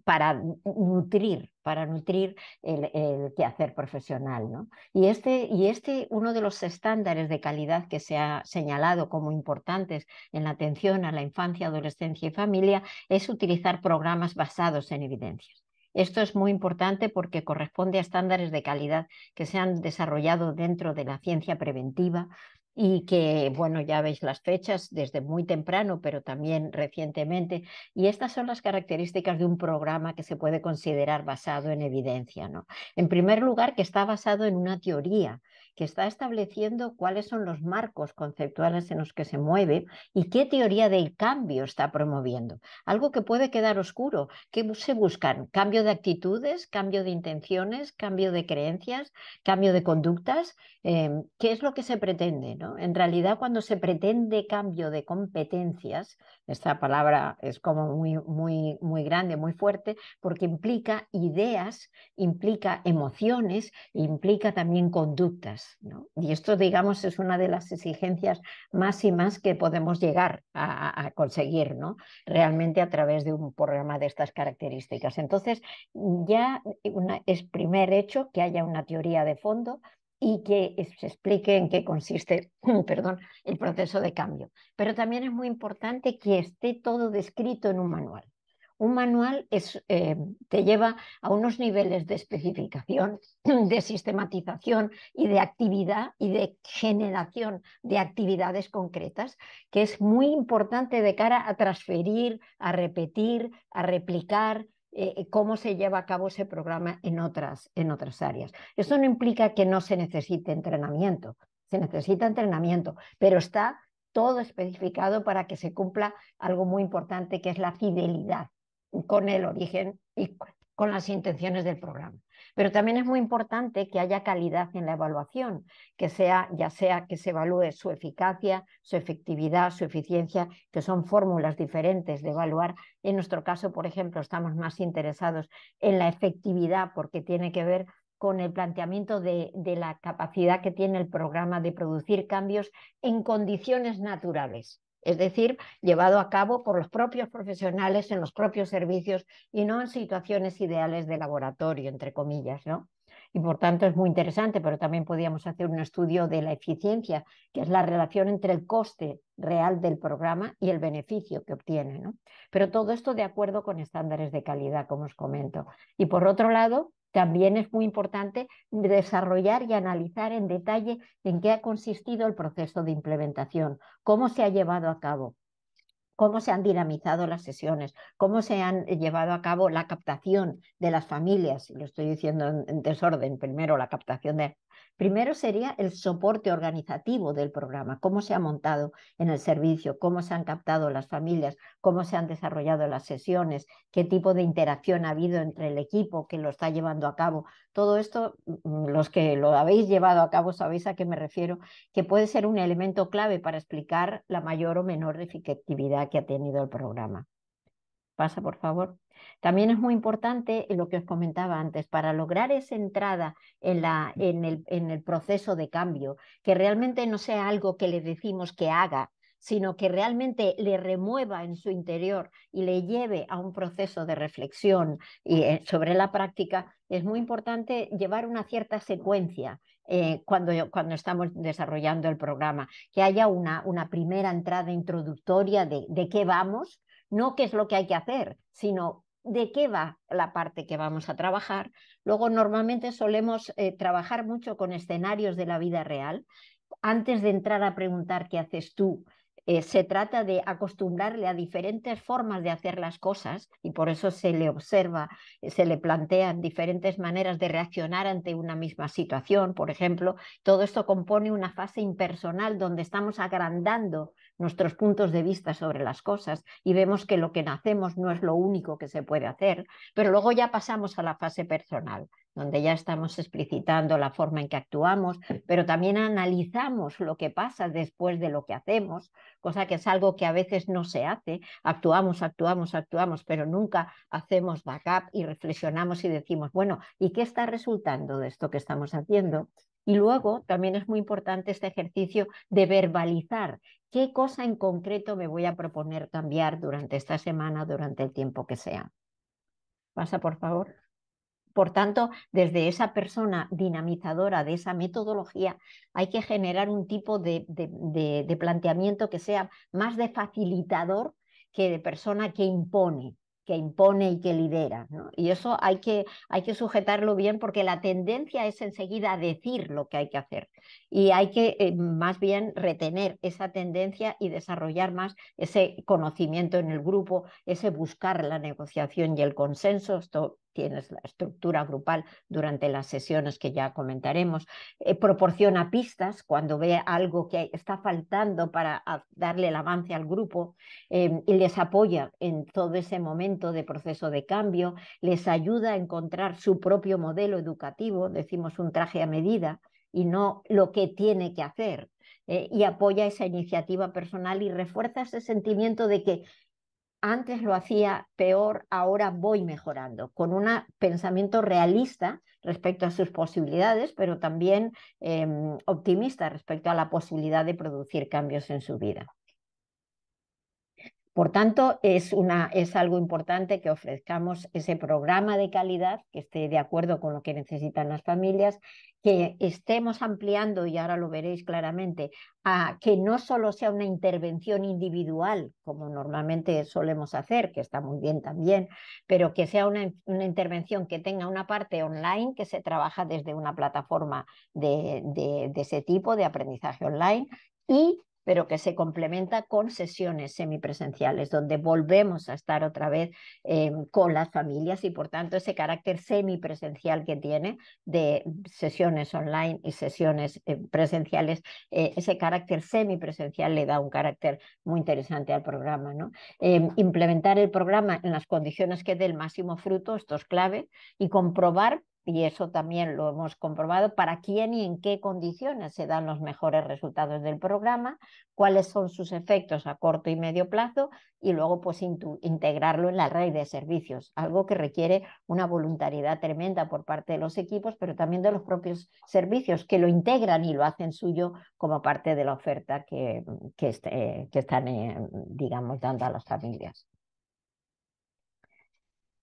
para nutrir, para nutrir el, quehacer profesional. ¿no? Y, este, y este, uno de los estándares de calidad que se ha señalado como importantes en la atención a la infancia, adolescencia y familia es utilizar programas basados en evidencias. Esto es muy importante porque corresponde a estándares de calidad que se han desarrollado dentro de la ciencia preventiva, y que, bueno, ya veis las fechas desde muy temprano, pero también recientemente. Y estas son las características de un programa que se puede considerar basado en evidencia. ¿no? En primer lugar, que está basado en una teoría, que está estableciendo cuáles son los marcos conceptuales en los que se mueve y qué teoría del cambio está promoviendo. Algo que puede quedar oscuro. ¿Qué se buscan? ¿Cambio de actitudes? ¿Cambio de intenciones? ¿Cambio de creencias? ¿Cambio de conductas? Em, ¿Qué es lo que se pretende? En realidad, cuando se pretende cambio de competencias, esta palabra es como muy, muy, muy grande, muy fuerte, porque implica ideas, implica emociones, implica también conductas. Y esto, digamos, es una de las exigencias más y más que podemos llegar a, conseguir ¿no? realmente a través de un programa de estas características. Entonces, ya es primer hecho que haya una teoría de fondo y que se explique en qué consiste perdón, el proceso de cambio. Pero también es muy importante que esté todo descrito en un manual un manual es, eh, te lleva a unos niveles de especificación, de sistematización y de actividad y de generación de actividades concretas que es muy importante de cara a transferir, a repetir, a replicar, eh, eh, cómo se lleva a cabo ese programa en otras, en otras áreas. Eso no implica que no se necesite entrenamiento, se necesita entrenamiento, pero está todo especificado para que se cumpla algo muy importante que es la fidelidad con el origen y con las intenciones del programa. Pero también es muy importante que haya calidad en la evaluación, que sea, ya sea que se evalúe su eficacia, su efectividad, su eficiencia, que son fórmulas diferentes de evaluar. En nuestro caso, por ejemplo, estamos más interesados en la efectividad porque tiene que ver con el planteamiento de, de la capacidad que tiene el programa de producir cambios en condiciones naturales es decir, llevado a cabo por los propios profesionales en los propios servicios y no en situaciones ideales de laboratorio, entre comillas, ¿no? Y por tanto es muy interesante, pero también podríamos hacer un estudio de la eficiencia, que es la relación entre el coste real del programa y el beneficio que obtiene, ¿no? Pero todo esto de acuerdo con estándares de calidad, como os comento. Y por otro lado, también es muy importante desarrollar y analizar en detalle en qué ha consistido el proceso de implementación, cómo se ha llevado a cabo, cómo se han dinamizado las sesiones, cómo se han llevado a cabo la captación de las familias, lo estoy diciendo en, desorden, primero la captación de Primero sería el soporte organizativo del programa, cómo se ha montado en el servicio, cómo se han captado las familias, cómo se han desarrollado las sesiones, qué tipo de interacción ha habido entre el equipo que lo está llevando a cabo. Todo esto, mm, mm, los que lo habéis llevado a cabo sabéis a qué me refiero, que puede ser un elemento clave para explicar la mayor o menor efectividad que ha tenido el programa. Pasa, por favor. También es muy importante lo que os comentaba antes, para lograr esa entrada en, la, en, el, proceso de cambio, que realmente no sea algo que le decimos que haga, sino que realmente le remueva en su interior y le lleve a un proceso de reflexión y, eh, sobre la práctica, es muy importante llevar una cierta secuencia eh, cuando, cuando, estamos desarrollando el programa, que haya una, una primera entrada introductoria de, de qué vamos, no qué es lo que hay que hacer, sino de qué va la parte que vamos a trabajar. Luego normalmente solemos eh, trabajar mucho con escenarios de la vida real. Antes de entrar a preguntar qué haces tú, eh, se trata de acostumbrarle a diferentes formas de hacer las cosas y por eso se le observa, eh, se le plantean diferentes maneras de reaccionar ante una misma situación, por ejemplo. Todo esto compone una fase impersonal donde estamos agrandando nuestros puntos de vista sobre las cosas y vemos que lo que nacemos no es lo único que se puede hacer, pero luego ya pasamos a la fase personal, donde ya estamos explicitando la forma en que actuamos, pero también analizamos lo que pasa después de lo que hacemos, cosa que es algo que a veces no se hace, actuamos, actuamos, actuamos, pero nunca hacemos backup y reflexionamos y decimos, bueno, ¿y qué está resultando de esto que estamos haciendo? Y luego también es muy importante este ejercicio de verbalizar qué cosa en concreto me voy a proponer cambiar durante esta semana, durante el tiempo que sea. Pasa, por favor. Por tanto, desde esa persona dinamizadora de esa metodología, hay que generar un tipo de, de, planteamiento que sea más de facilitador que de persona que impone que impone y que lidera. Y eso hay que, hay que sujetarlo bien porque la tendencia es enseguida decir lo que hay que hacer. Y hay que eh, más bien retener esa tendencia y desarrollar más ese conocimiento en el grupo, ese buscar la negociación y el consenso. Esto tienes la estructura grupal durante las sesiones que ya comentaremos, eh, proporciona pistas cuando ve algo que está faltando para darle el avance al grupo em, y les apoya en todo ese momento de proceso de cambio, les ayuda a encontrar su propio modelo educativo, decimos un traje a medida y no lo que tiene que hacer, eh, y apoya esa iniciativa personal y refuerza ese sentimiento de que antes lo hacía peor, ahora voy mejorando, con un pensamiento realista respecto a sus posibilidades, pero también em, optimista respecto a la posibilidad de producir cambios en su vida. Por tanto, es, una, es algo importante que ofrezcamos ese programa de calidad que esté de acuerdo con lo que necesitan las familias que estemos ampliando, y ahora lo veréis claramente, a que no solo sea una intervención individual, como normalmente solemos hacer, que está muy bien también, pero que sea una, intervención que tenga una parte online, que se trabaja desde una plataforma de, de ese tipo, de aprendizaje online, y pero que se complementa con sesiones semipresenciales, donde volvemos a estar otra vez eh, con las familias y por tanto ese carácter semipresencial que tiene de sesiones online y sesiones eh, presenciales, eh, ese carácter semipresencial le da un carácter muy interesante al programa. ¿no? Em, implementar el programa en las condiciones que dé el máximo fruto, esto es clave, y comprobar y eso también lo hemos comprobado, para quién y en qué condiciones se dan los mejores resultados del programa, cuáles son sus efectos a corto y medio plazo y luego pues integrarlo en la red de servicios, algo que requiere una voluntariedad tremenda por parte de los equipos, pero también de los propios servicios que lo integran y lo hacen suyo como parte de la oferta que, que, este, están, eh, digamos, dando a las familias.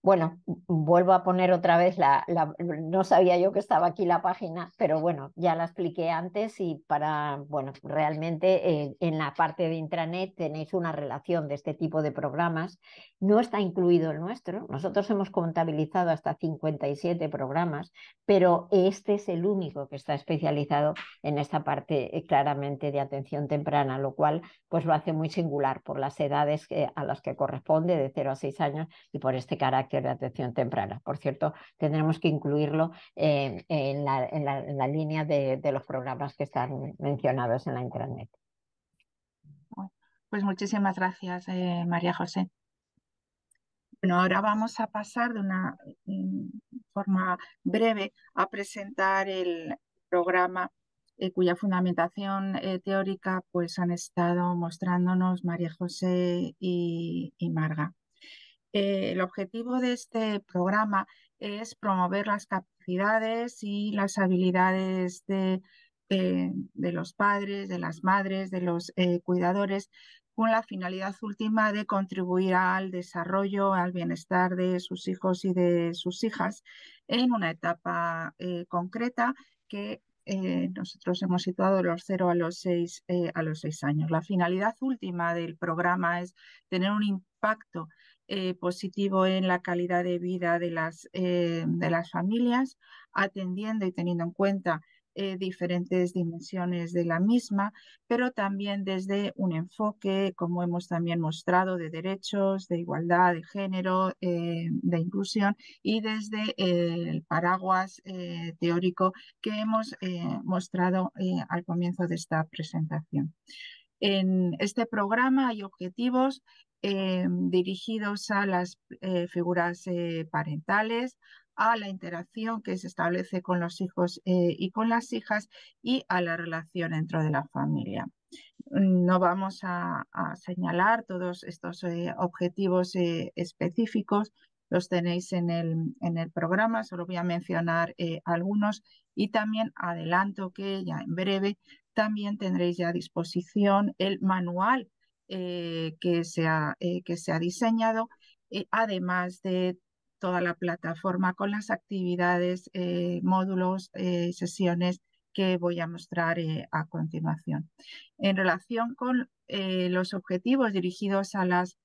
Bueno, vuelvo a poner otra vez la, No sabía yo que estaba aquí la página, pero bueno, ya la expliqué antes y para. Bueno, realmente eh, en la parte de intranet tenéis una relación de este tipo de programas. No está incluido el nuestro. Nosotros hemos contabilizado hasta 57 programas, pero este es el único que está especializado en esta parte eh, claramente de atención temprana, lo cual pues lo hace muy singular por las edades eh, a las que corresponde, de 0 a 6 años, y por este carácter de atención temprana. Por cierto, tendremos que incluirlo en, la, en, la, línea de, los programas que están mencionados en la intranet. Pues muchísimas gracias, eh, María José. Bueno, ahora vamos a pasar de una mm, forma breve a presentar el programa eh, cuya fundamentación eh, teórica pues han estado mostrándonos María José y Marga. Eh, el objetivo de este programa es promover las capacidades y las habilidades de, eh, los padres, de las madres, de los eh, cuidadores, con la finalidad última de contribuir al desarrollo, al bienestar de sus hijos y de sus hijas en una etapa concreta que nosotros hemos situado los cero a los seis a los seis años. La finalidad última del programa es tener un impacto eh, positivo en la calidad de vida de las, eh, de las familias, atendiendo y teniendo en cuenta eh, diferentes dimensiones de la misma, pero también desde un enfoque, como hemos también mostrado, de derechos, de igualdad, de género, de inclusión y desde el paraguas teórico que hemos mostrado al comienzo de esta presentación. En este programa hay objetivos eh, dirigidos a las eh, figuras eh, parentales, a la interacción que se establece con los hijos y con las hijas y a la relación dentro de la familia. Mm, no vamos a, señalar todos estos objetivos específicos, los tenéis en el, en el, programa, solo voy a mencionar algunos y también adelanto que ya en breve también tendréis ya a disposición el manual eh, que, se ha, eh, que diseñado, eh, además de toda la plataforma con las actividades, módulos, sesiones que voy a mostrar a continuación. En relación con los objetivos dirigidos a las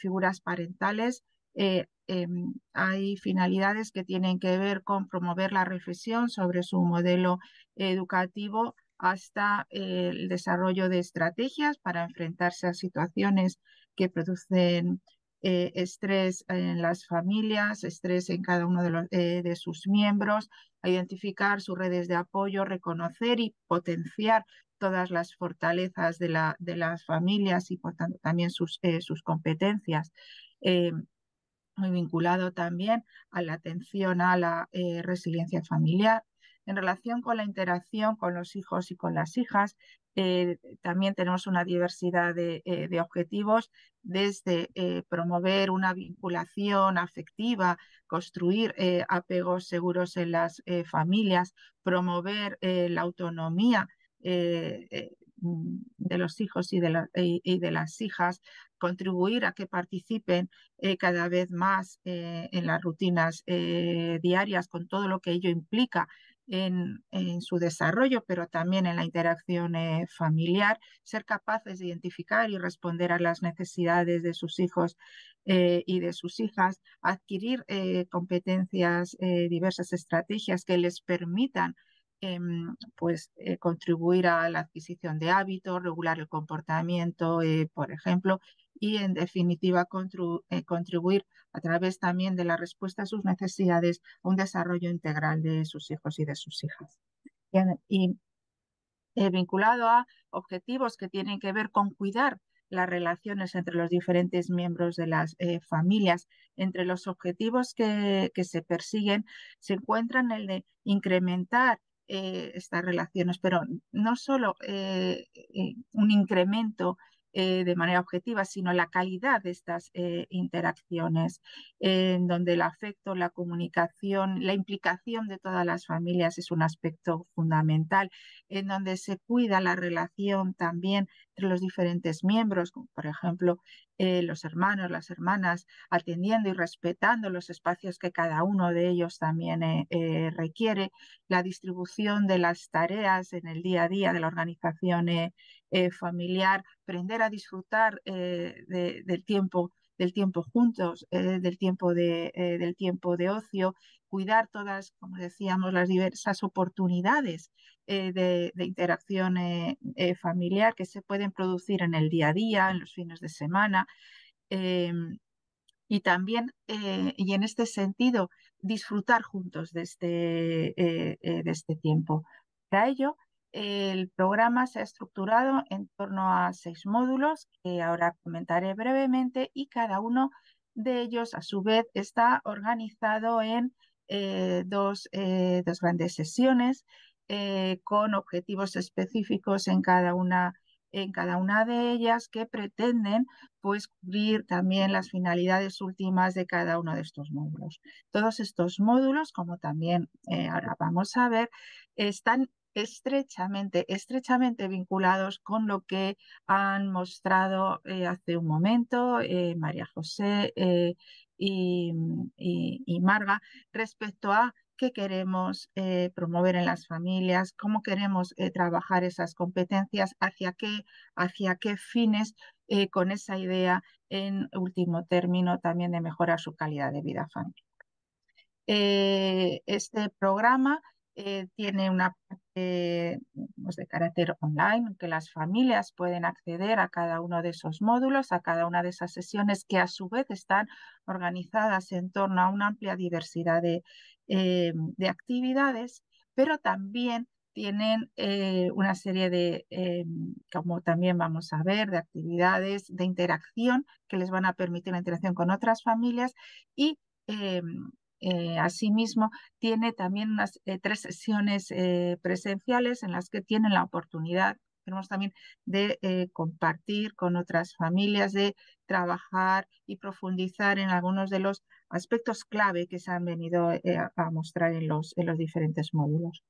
figuras parentales, em, hay finalidades que tienen que ver con promover la reflexión sobre su modelo educativo, hasta el desarrollo de estrategias para enfrentarse a situaciones que producen eh, estrés en las familias, estrés en cada uno de, eh, sus miembros, identificar sus redes de apoyo, reconocer y potenciar todas las fortalezas de, las familias y por tanto también sus, eh, sus competencias. muy vinculado también a la atención a la resiliencia familiar, en relación con la interacción con los hijos y con las hijas, eh, también tenemos una diversidad de, eh, objetivos, desde eh, promover una vinculación afectiva, construir apegos seguros en las familias, promover la autonomía de los hijos y de, las hijas, contribuir a que participen cada vez más en las rutinas diarias con todo lo que ello implica en, su desarrollo, pero también en la interacción eh, familiar, ser capaces de identificar y responder a las necesidades de sus hijos eh, y de sus hijas, adquirir eh, competencias, diversas estrategias que les permitan Em, pues eh, contribuir a la adquisición de hábitos, regular el comportamiento, eh, por ejemplo, y en definitiva eh, contribuir a través también de la respuesta a sus necesidades a un desarrollo integral de sus hijos y de sus hijas. y vinculado a objetivos que tienen que ver con cuidar las relaciones entre los diferentes miembros de las familias. Entre los objetivos que, que, se persiguen se encuentran el de incrementar eh, estas relaciones, pero no solo eh, eh, un incremento eh, de manera objetiva, sino la calidad de estas eh, interacciones, en donde el afecto, la comunicación, la implicación de todas las familias es un aspecto fundamental, en donde se cuida la relación también entre los diferentes miembros, como por ejemplo eh, los hermanos, las hermanas, atendiendo y respetando los espacios que cada uno de ellos también requiere, la distribución de las tareas en el día a día de la organización eh, familiar, aprender a disfrutar eh, del tiempo del tiempo juntos, eh, del, tiempo de, del tiempo de ocio, cuidar todas, como decíamos, las diversas oportunidades de, interacción familiar que se pueden producir en el día a día, en los fines de semana. Em, y también, y en este sentido, disfrutar juntos de este, de este tiempo. Para ello, el programa se ha estructurado en torno a seis módulos que ahora comentaré brevemente y cada uno de ellos a su vez está organizado en eh, eh, dos, grandes sesiones eh, con objetivos específicos en cada una en cada una de ellas que pretenden pues cubrir también las finalidades últimas de cada uno de estos módulos. Todos estos módulos, como también ahora vamos a ver, están estrechamente, estrechamente vinculados con lo que han mostrado eh, hace un momento eh, María José eh, y, Marga respecto a qué queremos promover en las familias, cómo queremos trabajar esas competencias, hacia qué, hacia qué fines, con esa idea en último término también de mejorar su calidad de vida familiar. este programa eh, tiene una parte pues, de carácter online, que las familias pueden acceder a cada uno de esos módulos, a cada una de esas sesiones que a su vez están organizadas en torno a una amplia diversidad de, eh, actividades, pero también tienen eh, una serie de, como también vamos a ver, de actividades de interacción que les van a permitir la interacción con otras familias y eh, asimismo, tiene también unas eh, tres sesiones eh, presenciales en las que tienen la oportunidad, tenemos también, de compartir con otras familias, de trabajar y profundizar en algunos de los aspectos clave que se han venido a mostrar en los, diferentes módulos.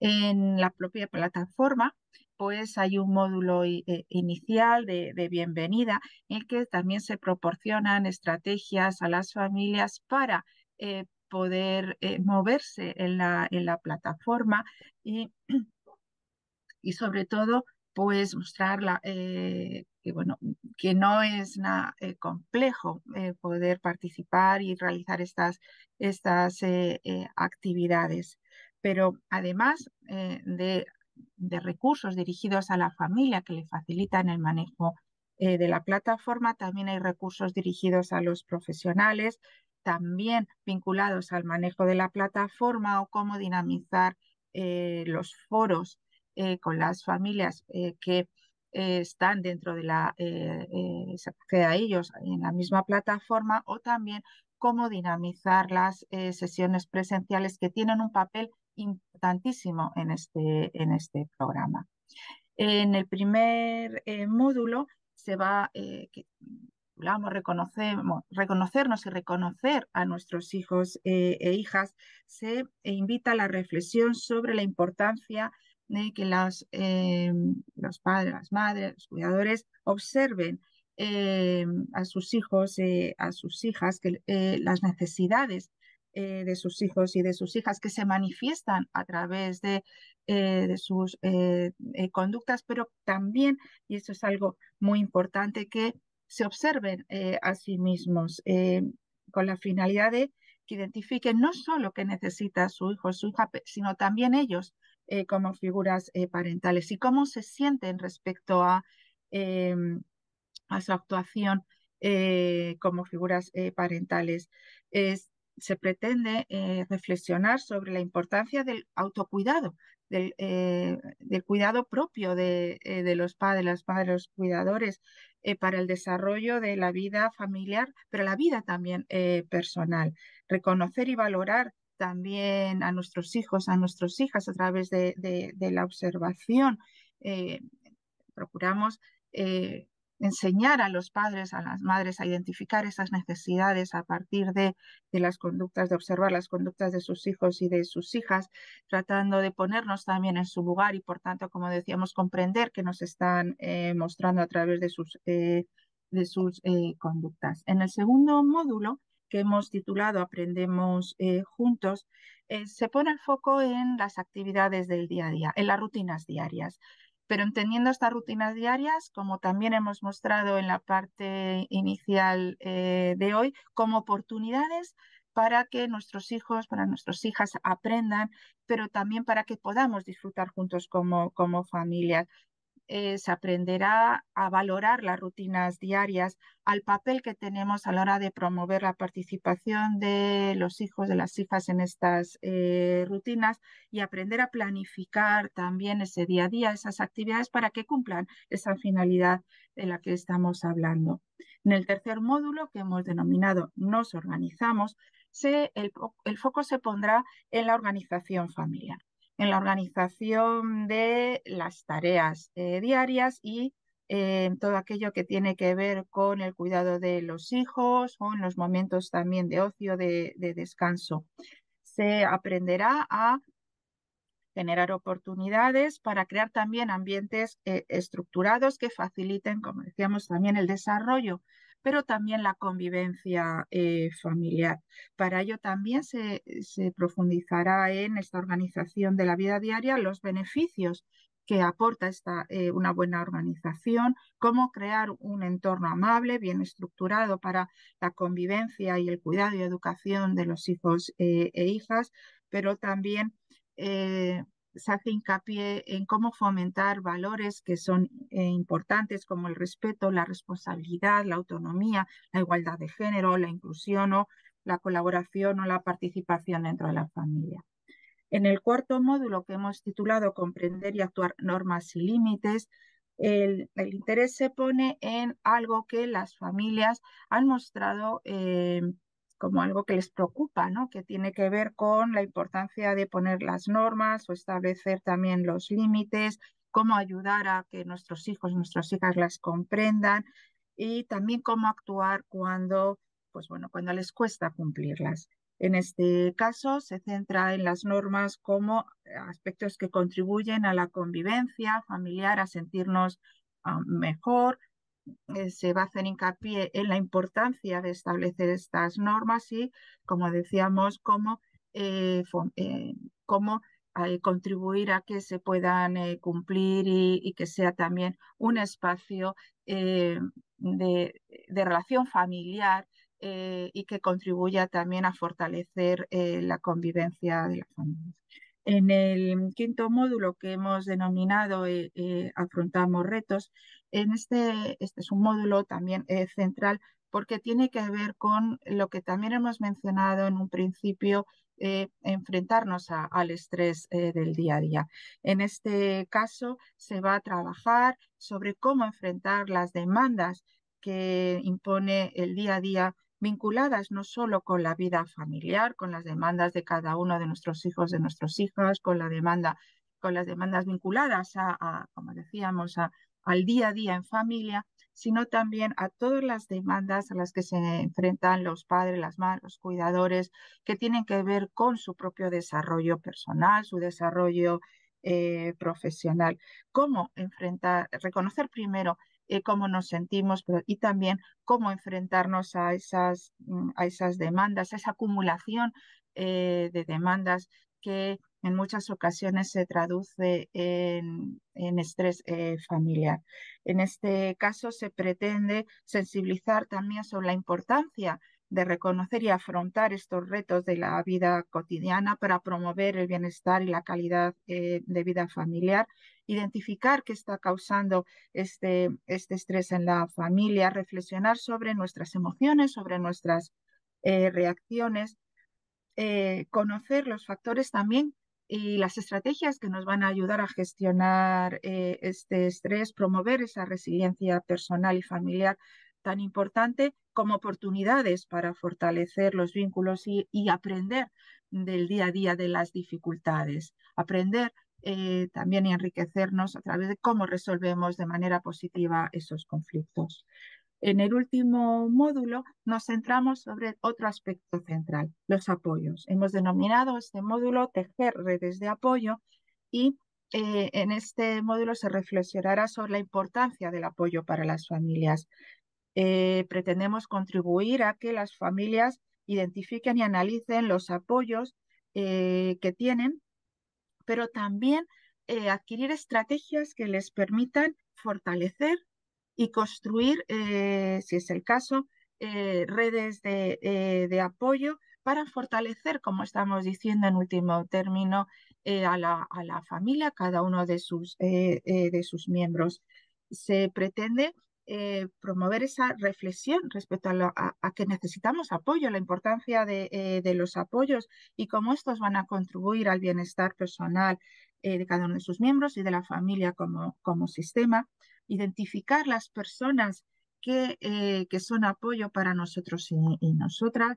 En la propia plataforma, pues hay un módulo inicial de, de, bienvenida en el que también se proporcionan estrategias a las familias para eh, poder eh, moverse en la, plataforma y, sobre todo pues mostrarla eh, que no es nada complejo poder participar y realizar estas estas actividades pero además de, recursos dirigidos a la familia que le facilitan el manejo de la plataforma también hay recursos dirigidos a los profesionales también vinculados al manejo de la plataforma o cómo dinamizar eh, los foros eh, con las familias eh, que están dentro de la, que a ellos en la misma plataforma o también cómo dinamizar las sesiones presenciales que tienen un papel importantísimo en este, en este programa. En el primer módulo se va, reconocemos, reconocernos y reconocer a nuestros hijos eh, e hijas, se eh, invita a la reflexión sobre la importancia de que em, los padres, las madres, los cuidadores observen em, a sus hijos, eh, a sus hijas, que, las necesidades de sus hijos y de sus hijas que se manifiestan a través de, sus conductas, pero también, y eso es algo muy importante, que se observen eh, a sí mismos eh, con la finalidad de que identifiquen no solo qué necesita su hijo o su hija, sino también ellos eh, como figuras parentales y cómo se sienten respecto a, em, a su actuación como figuras parentales. se pretende reflexionar sobre la importancia del autocuidado, del, cuidado propio de, de los padres, las madres, los cuidadores, eh, para el desarrollo de la vida familiar, pero la vida también eh, personal. Reconocer y valorar también a nuestros hijos, a nuestras hijas a través de, la observación. Eh, procuramos enseñar a los padres, a las madres a identificar esas necesidades a partir de, las conductas, de observar las conductas de sus hijos y de sus hijas, tratando de ponernos también en su lugar y, por tanto, como decíamos, comprender que nos están eh, mostrando a través de sus, eh, de sus eh, conductas. En el segundo módulo, que hemos titulado Aprendemos Juntos, se pone el foco en las actividades del día a día, en las rutinas diarias. Pero entendiendo estas rutinas diarias, como también hemos mostrado en la parte inicial eh, de hoy, como oportunidades para que nuestros hijos, para nuestras hijas aprendan, pero también para que podamos disfrutar juntos como, como familia. Se aprenderá a, valorar las rutinas diarias, al papel que tenemos a la hora de promover la participación de los hijos, de las hijas en estas eh, rutinas y aprender a planificar también ese día a día, esas actividades para que cumplan esa finalidad de la que estamos hablando. En el tercer módulo, que hemos denominado Nos organizamos, el foco se pondrá en la organización familiar en la organización de las tareas eh, diarias y eh, en todo aquello que tiene que ver con el cuidado de los hijos o en los momentos también de ocio, de, descanso. Se aprenderá a generar oportunidades para crear también ambientes eh, estructurados que faciliten, como decíamos, también el desarrollo pero también la convivencia eh, familiar. Para ello también se, profundizará en esta organización de la vida diaria, los beneficios que aporta esta, eh, una buena organización, cómo crear un entorno amable, bien estructurado para la convivencia y el cuidado y educación de los hijos eh, e hijas, pero también se hace hincapié en cómo fomentar valores que son eh, importantes como el respeto, la responsabilidad, la autonomía, la igualdad de género, la inclusión o la colaboración o la participación dentro de la familia. En el cuarto módulo que hemos titulado Comprender y actuar normas y límites, el, interés se pone en algo que las familias han mostrado eh, como algo que les preocupa, ¿no? que tiene que ver con la importancia de poner las normas o establecer también los límites, cómo ayudar a que nuestros hijos, nuestras hijas las comprendan y también cómo actuar cuando, pues bueno, cuando les cuesta cumplirlas. En este caso, se centra en las normas como aspectos que contribuyen a la convivencia familiar, a sentirnos ah, mejor, eh, se va a hacer hincapié en la importancia de establecer estas normas y, como decíamos, cómo, eh, eh, contribuir a que se puedan cumplir y, que sea también un espacio de, relación familiar y que contribuya también a fortalecer la convivencia de la familia. En el quinto módulo que hemos denominado Afrontamos retos, en este, este, es un módulo también eh, central porque tiene que ver con lo que también hemos mencionado en un principio, eh, enfrentarnos al estrés eh, del día a día. En este caso, se va a trabajar sobre cómo enfrentar las demandas que impone el día a día vinculadas no solo con la vida familiar, con las demandas de cada uno de nuestros hijos, de nuestros hijas, con con las demandas vinculadas a, a como decíamos, a, al día a día en familia, sino también a todas las demandas a las que se enfrentan los padres, las madres, los cuidadores, que tienen que ver con su propio desarrollo personal, su desarrollo eh, profesional. Cómo enfrentar, reconocer primero eh, cómo nos sentimos y también cómo enfrentarnos a esas, mm, a esas demandas, a esa acumulación eh, de demandas que en muchas ocasiones se traduce en, estrés eh, familiar. En este caso se pretende sensibilizar también sobre la importancia de reconocer y afrontar estos retos de la vida cotidiana para promover el bienestar y la calidad eh, de vida familiar, identificar qué está causando este, este estrés en la familia, reflexionar sobre nuestras emociones, sobre nuestras eh, reacciones eh, conocer los factores también y las estrategias que nos van a ayudar a gestionar eh, este estrés, promover esa resiliencia personal y familiar tan importante como oportunidades para fortalecer los vínculos y, aprender del día a día de las dificultades, aprender eh, también y enriquecernos a través de cómo resolvemos de manera positiva esos conflictos. En el último módulo nos centramos sobre otro aspecto central, los apoyos. Hemos denominado este módulo tejer redes de apoyo y eh, en este módulo se reflexionará sobre la importancia del apoyo para las familias. Eh, pretendemos contribuir a que las familias identifiquen y analicen los apoyos eh, que tienen, pero también adquirir estrategias que les permitan fortalecer y construir, eh, si es el caso, eh, redes eh, de, apoyo para fortalecer, como estamos diciendo en último término, a la, a, familia, cada uno de sus, miembros. Se pretende promover esa reflexión respecto a, que necesitamos apoyo, la importancia de, los apoyos y cómo estos van a contribuir al bienestar personal de cada uno de sus miembros y de la familia como sistema identificar las personas que, eh, que son apoyo para nosotros y, nosotras,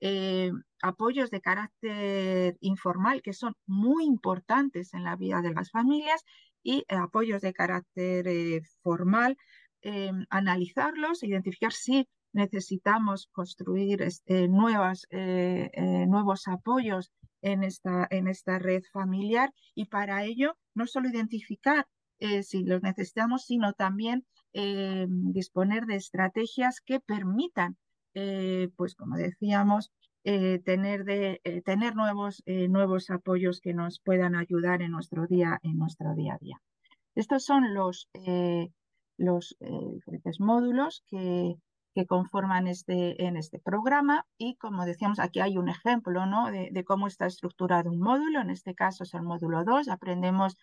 eh, apoyos de carácter informal que son muy importantes en la vida de las familias y eh, apoyos de carácter formal, analizarlos, identificar si necesitamos construir este, nuevas, nuevos apoyos en esta, en esta red familiar y para ello no solo identificar eh, si los necesitamos, sino también eh, disponer de estrategias que permitan, eh, pues como decíamos, tener, de, tener nuevos, nuevos apoyos que nos puedan ayudar en nuestro día, en nuestro día a día. Estos son los, los diferentes módulos que, que conforman este, en este programa y como decíamos aquí hay un ejemplo de, de, cómo está estructurado un módulo, en este caso es el módulo 2, aprendemos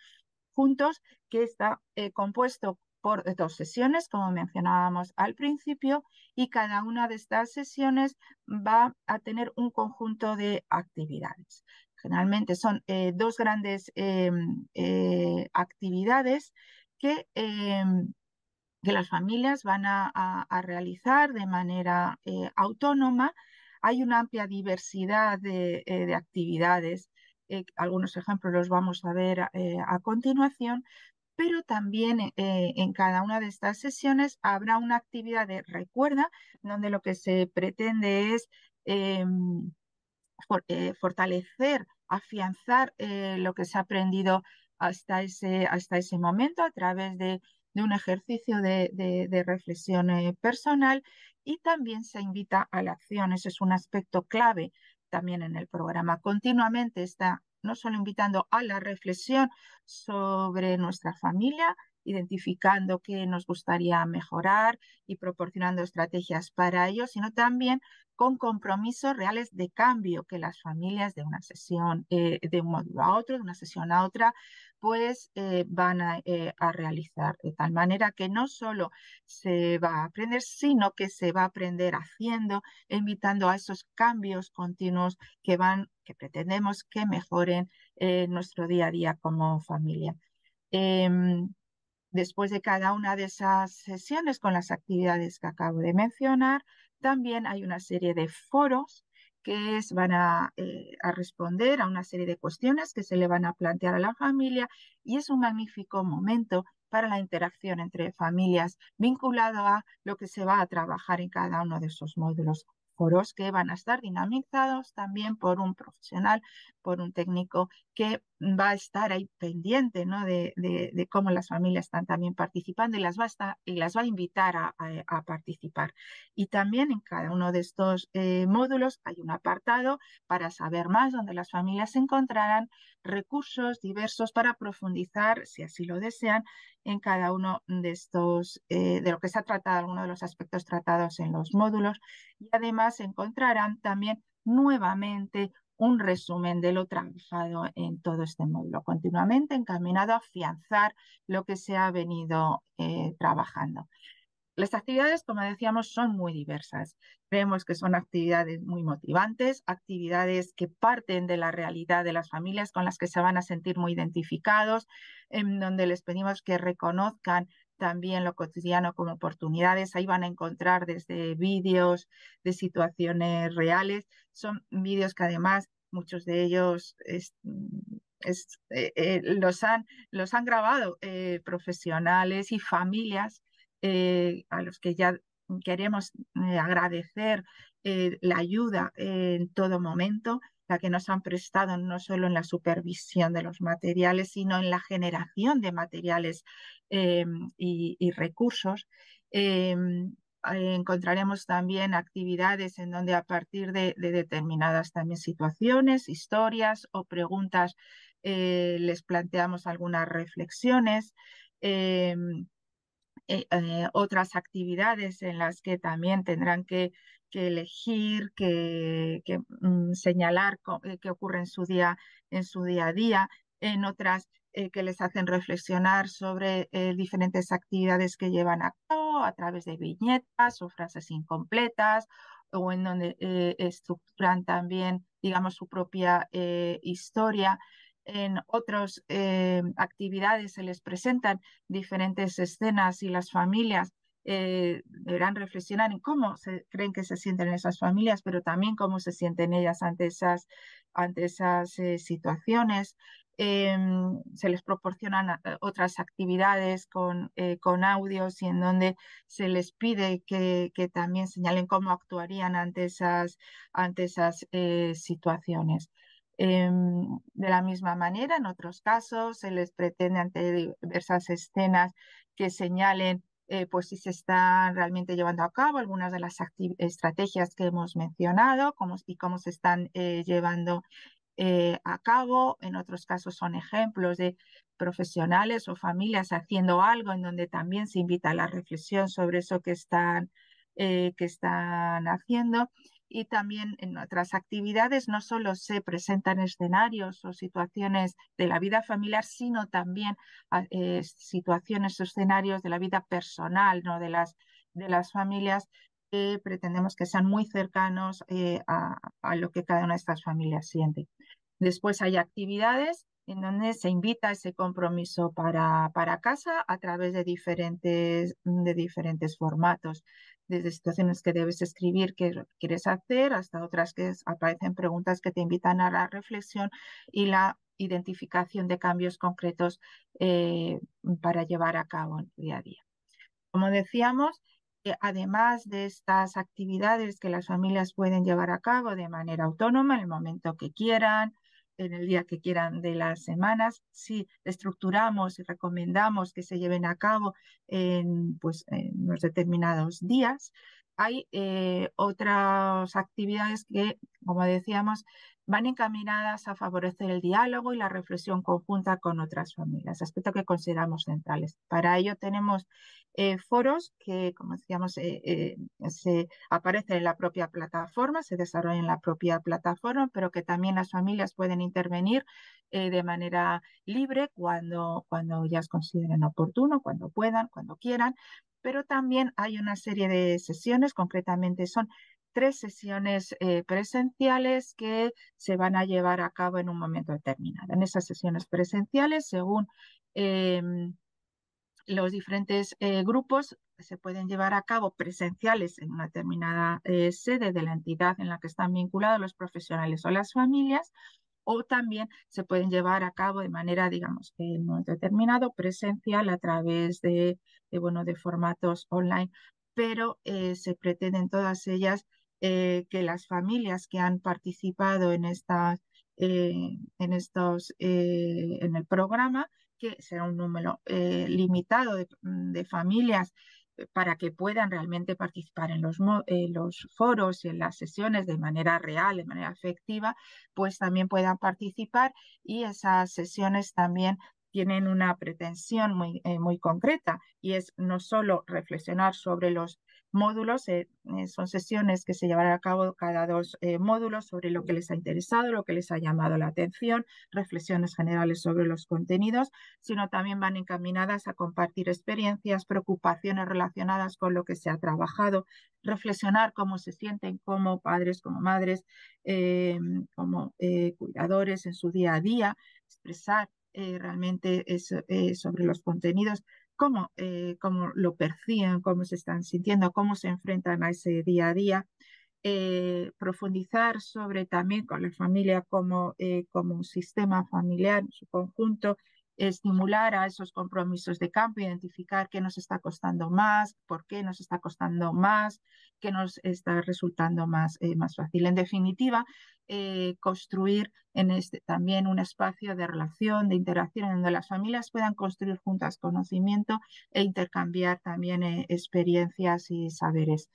juntos, que está eh, compuesto por dos sesiones, como mencionábamos al principio, y cada una de estas sesiones va a tener un conjunto de actividades. Generalmente son eh, dos grandes eh, actividades que, las familias van a, realizar de manera autónoma. Hay una amplia diversidad de, de actividades eh, algunos ejemplos los vamos a ver eh, a continuación, pero también eh, en cada una de estas sesiones habrá una actividad de recuerda, donde lo que se pretende es em, fortalecer, afianzar lo que se ha aprendido hasta ese, hasta ese momento a través de, un ejercicio de reflexión personal y también se invita a la acción. Ese es un aspecto clave también en el programa. Continuamente está no solo invitando a la reflexión sobre nuestra familia, identificando qué nos gustaría mejorar y proporcionando estrategias para ello, sino también con compromisos reales de cambio que las familias de una sesión, eh, de un módulo a otro, de una sesión a otra, pues eh, van eh, a, realizar de tal manera que no solo se va a aprender, sino que se va a aprender haciendo, e invitando a esos cambios continuos que van, que pretendemos que mejoren nuestro día a día como familia. Em, Después de cada una de esas sesiones con las actividades que acabo de mencionar, también hay una serie de foros que es, van a, eh, a, responder a una serie de cuestiones que se le van a plantear a la familia y es un magnífico momento para la interacción entre familias vinculado a lo que se va a trabajar en cada uno de esos módulos. Foros que van a estar dinamizados también por un profesional, por un técnico que va a estar ahí pendiente de, cómo las familias están también participando y las va a, y las va a invitar eh, a, participar. Y también en cada uno de estos eh, módulos hay un apartado para saber más, donde las familias encontrarán recursos diversos para profundizar, si así lo desean, en cada uno de estos, eh, de lo que se ha tratado, alguno de los aspectos tratados en los módulos. Y además encontrarán también nuevamente un resumen de lo trabajado en todo este módulo, continuamente encaminado a afianzar lo que se ha venido eh, trabajando. Las actividades, como decíamos, son muy diversas. Vemos que son actividades muy motivantes, actividades que parten de la realidad de las familias con las que se van a sentir muy identificados, en donde les pedimos que reconozcan también lo cotidiano como oportunidades. Ahí van a encontrar desde vídeos de situaciones reales. Son vídeos que además muchos de ellos eh, eh, los, han, los, han, grabado eh, profesionales y familias a los que ya queremos agradecer la ayuda en todo momento que nos han prestado no solo en la supervisión de los materiales, sino en la generación de materiales em, y, recursos. Em, eh, encontraremos también actividades en donde a partir de, determinadas también situaciones, historias o preguntas eh, les planteamos algunas reflexiones. Em, eh, otras actividades en las que también tendrán que que elegir, que, mm, señalar eh, qué ocurre en su día, en su día a día, en otras eh, que les hacen reflexionar sobre eh, diferentes actividades que llevan a cabo a través de viñetas o frases incompletas o en donde estructuran también, digamos, su propia historia. En otras actividades se les presentan diferentes escenas y las familias eh, deberán reflexionar en cómo se creen que se sienten esas familias, pero también cómo se sienten ellas ante esas, ante esas eh, situaciones. Em, se les proporcionan eh, otras actividades con, con, audios y en donde se les pide que, que, también señalen cómo actuarían ante esas, ante esas situaciones. Em, de la misma manera, en otros casos se les pretende ante diversas escenas que señalen eh, pues si se están realmente llevando a cabo algunas de las estrategias que hemos mencionado y cómo se están eh, llevando eh, a cabo. En otros casos son ejemplos de profesionales o familias haciendo algo en donde también se invita a la reflexión sobre eso que que están haciendo y también en otras actividades no solo se presentan escenarios o situaciones de la vida familiar, sino también ah, eh, situaciones o escenarios de la vida personal ¿no? de, las, de las familias que pretendemos que sean muy cercanos eh, a, lo que cada una de estas familias siente. Después hay actividades en donde se invita ese compromiso para, para, casa a través de diferentes, de diferentes formatos desde situaciones que debes escribir que quieres hacer hasta otras que aparecen preguntas que te invitan a la reflexión y la identificación de cambios concretos eh, para llevar a cabo en día a día. Como decíamos, eh, además de estas actividades que las familias pueden llevar a cabo de manera autónoma en el momento que quieran, en el día que quieran de las semanas, si estructuramos y recomendamos que se lleven a cabo en, pues, unos determinados días. Hay eh, otras actividades que, como decíamos, van encaminadas a favorecer el diálogo y la reflexión conjunta con otras familias, aspecto que consideramos centrales. Para ello tenemos eh, foros que, como decíamos, eh, eh, se aparecen en la propia plataforma, se desarrollan en la propia plataforma, pero que también las familias pueden intervenir de manera libre cuando, cuando ellas consideren oportuno, cuando puedan, cuando quieran, pero también hay una serie de sesiones, concretamente son tres sesiones eh, presenciales que se van a llevar a cabo en un momento determinado. En esas sesiones presenciales, según em, los diferentes eh, grupos, se pueden llevar a cabo presenciales en una determinada eh, sede de la entidad en la que están vinculados los profesionales o las familias, o también se pueden llevar a cabo de manera, digamos, en un momento determinado, presencial a través de, bueno, de formatos online, pero se pretenden todas ellas eh, que las familias que han participado en, estas, eh, en, estos, eh, en el programa, que sea un número limitado de, mm, familias para que puedan realmente participar en los, foros y en las sesiones de manera real, de manera efectiva, pues también puedan participar y esas sesiones también tienen una pretensión muy, muy concreta y es no solo reflexionar sobre los módulos, eh, eh, son sesiones que se llevarán a cabo cada dos eh, módulos sobre lo que les ha interesado, lo que les ha llamado la atención, reflexiones generales sobre los contenidos, sino también van encaminadas a compartir experiencias, preocupaciones relacionadas con lo que se ha trabajado, reflexionar cómo se sienten como padres, como madres, como cuidadores en su día a día, expresar realmente sobre los contenidos, eh, cómo, lo perciben, cómo se están sintiendo, cómo se enfrentan a ese día a día. Eh, profundizar sobre también con la familia como, eh, como un sistema familiar, su conjunto, estimular a esos compromisos de campo, identificar qué nos está costando más, por qué nos está costando más, qué nos está resultando más, eh, más fácil. En definitiva, eh, construir en este, también un espacio de relación, de interacción, en donde las familias puedan construir juntas conocimiento e intercambiar también eh, experiencias y saberes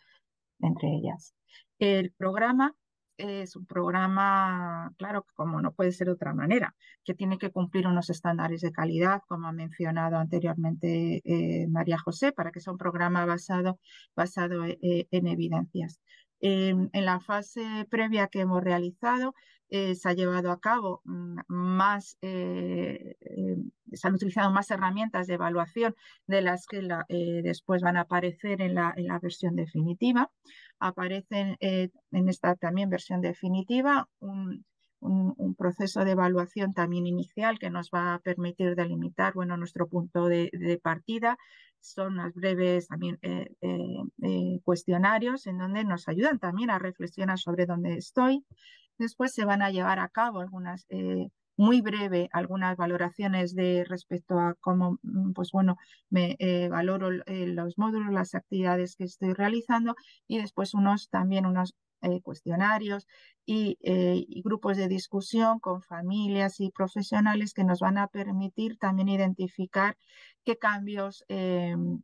entre ellas. El programa es eh, un programa, claro, como no puede ser de otra manera, que tiene que cumplir unos estándares de calidad, como ha mencionado anteriormente eh, María José, para que sea un programa basado, basado eh, en evidencias. en la fase previa que hemos realizado, eh, se ha llevado a cabo mm, más, eh, eh, se han utilizado más herramientas de evaluación de las que después van a aparecer en la, versión definitiva. Aparecen en esta también versión definitiva un, proceso de evaluación también inicial que nos va a permitir delimitar bueno, nuestro punto de, partida. Son las breves también cuestionarios en donde nos ayudan también a reflexionar sobre dónde estoy. Después se van a llevar a cabo algunas, eh, muy breve, algunas valoraciones de respecto a cómo, mm, pues bueno, me eh, valoro eh, los módulos, las actividades que estoy realizando y después unos también unos cuestionarios y, grupos de discusión con familias y profesionales que nos van a permitir también identificar qué cambios em,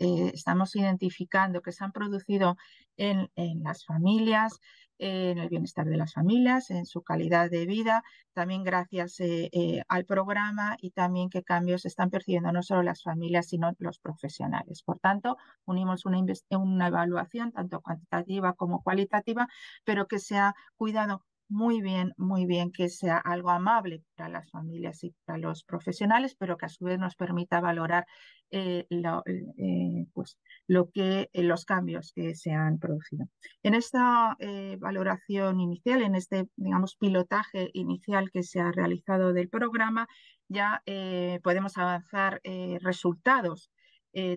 eh, estamos identificando que se han producido en, las familias, en el bienestar de las familias, en su calidad de vida, también gracias eh, eh, al programa y también qué cambios están percibiendo no solo las familias, sino los profesionales. Por tanto, unimos una, una evaluación tanto cuantitativa como cualitativa, pero que se ha cuidado muy bien, muy bien que sea algo amable para las familias y para los profesionales, pero que a su vez nos permita valorar eh, eh, eh, pues, lo que, los cambios que se han producido. En esta valoración inicial, en este digamos, pilotaje inicial que se ha realizado del programa, ya podemos avanzar resultados,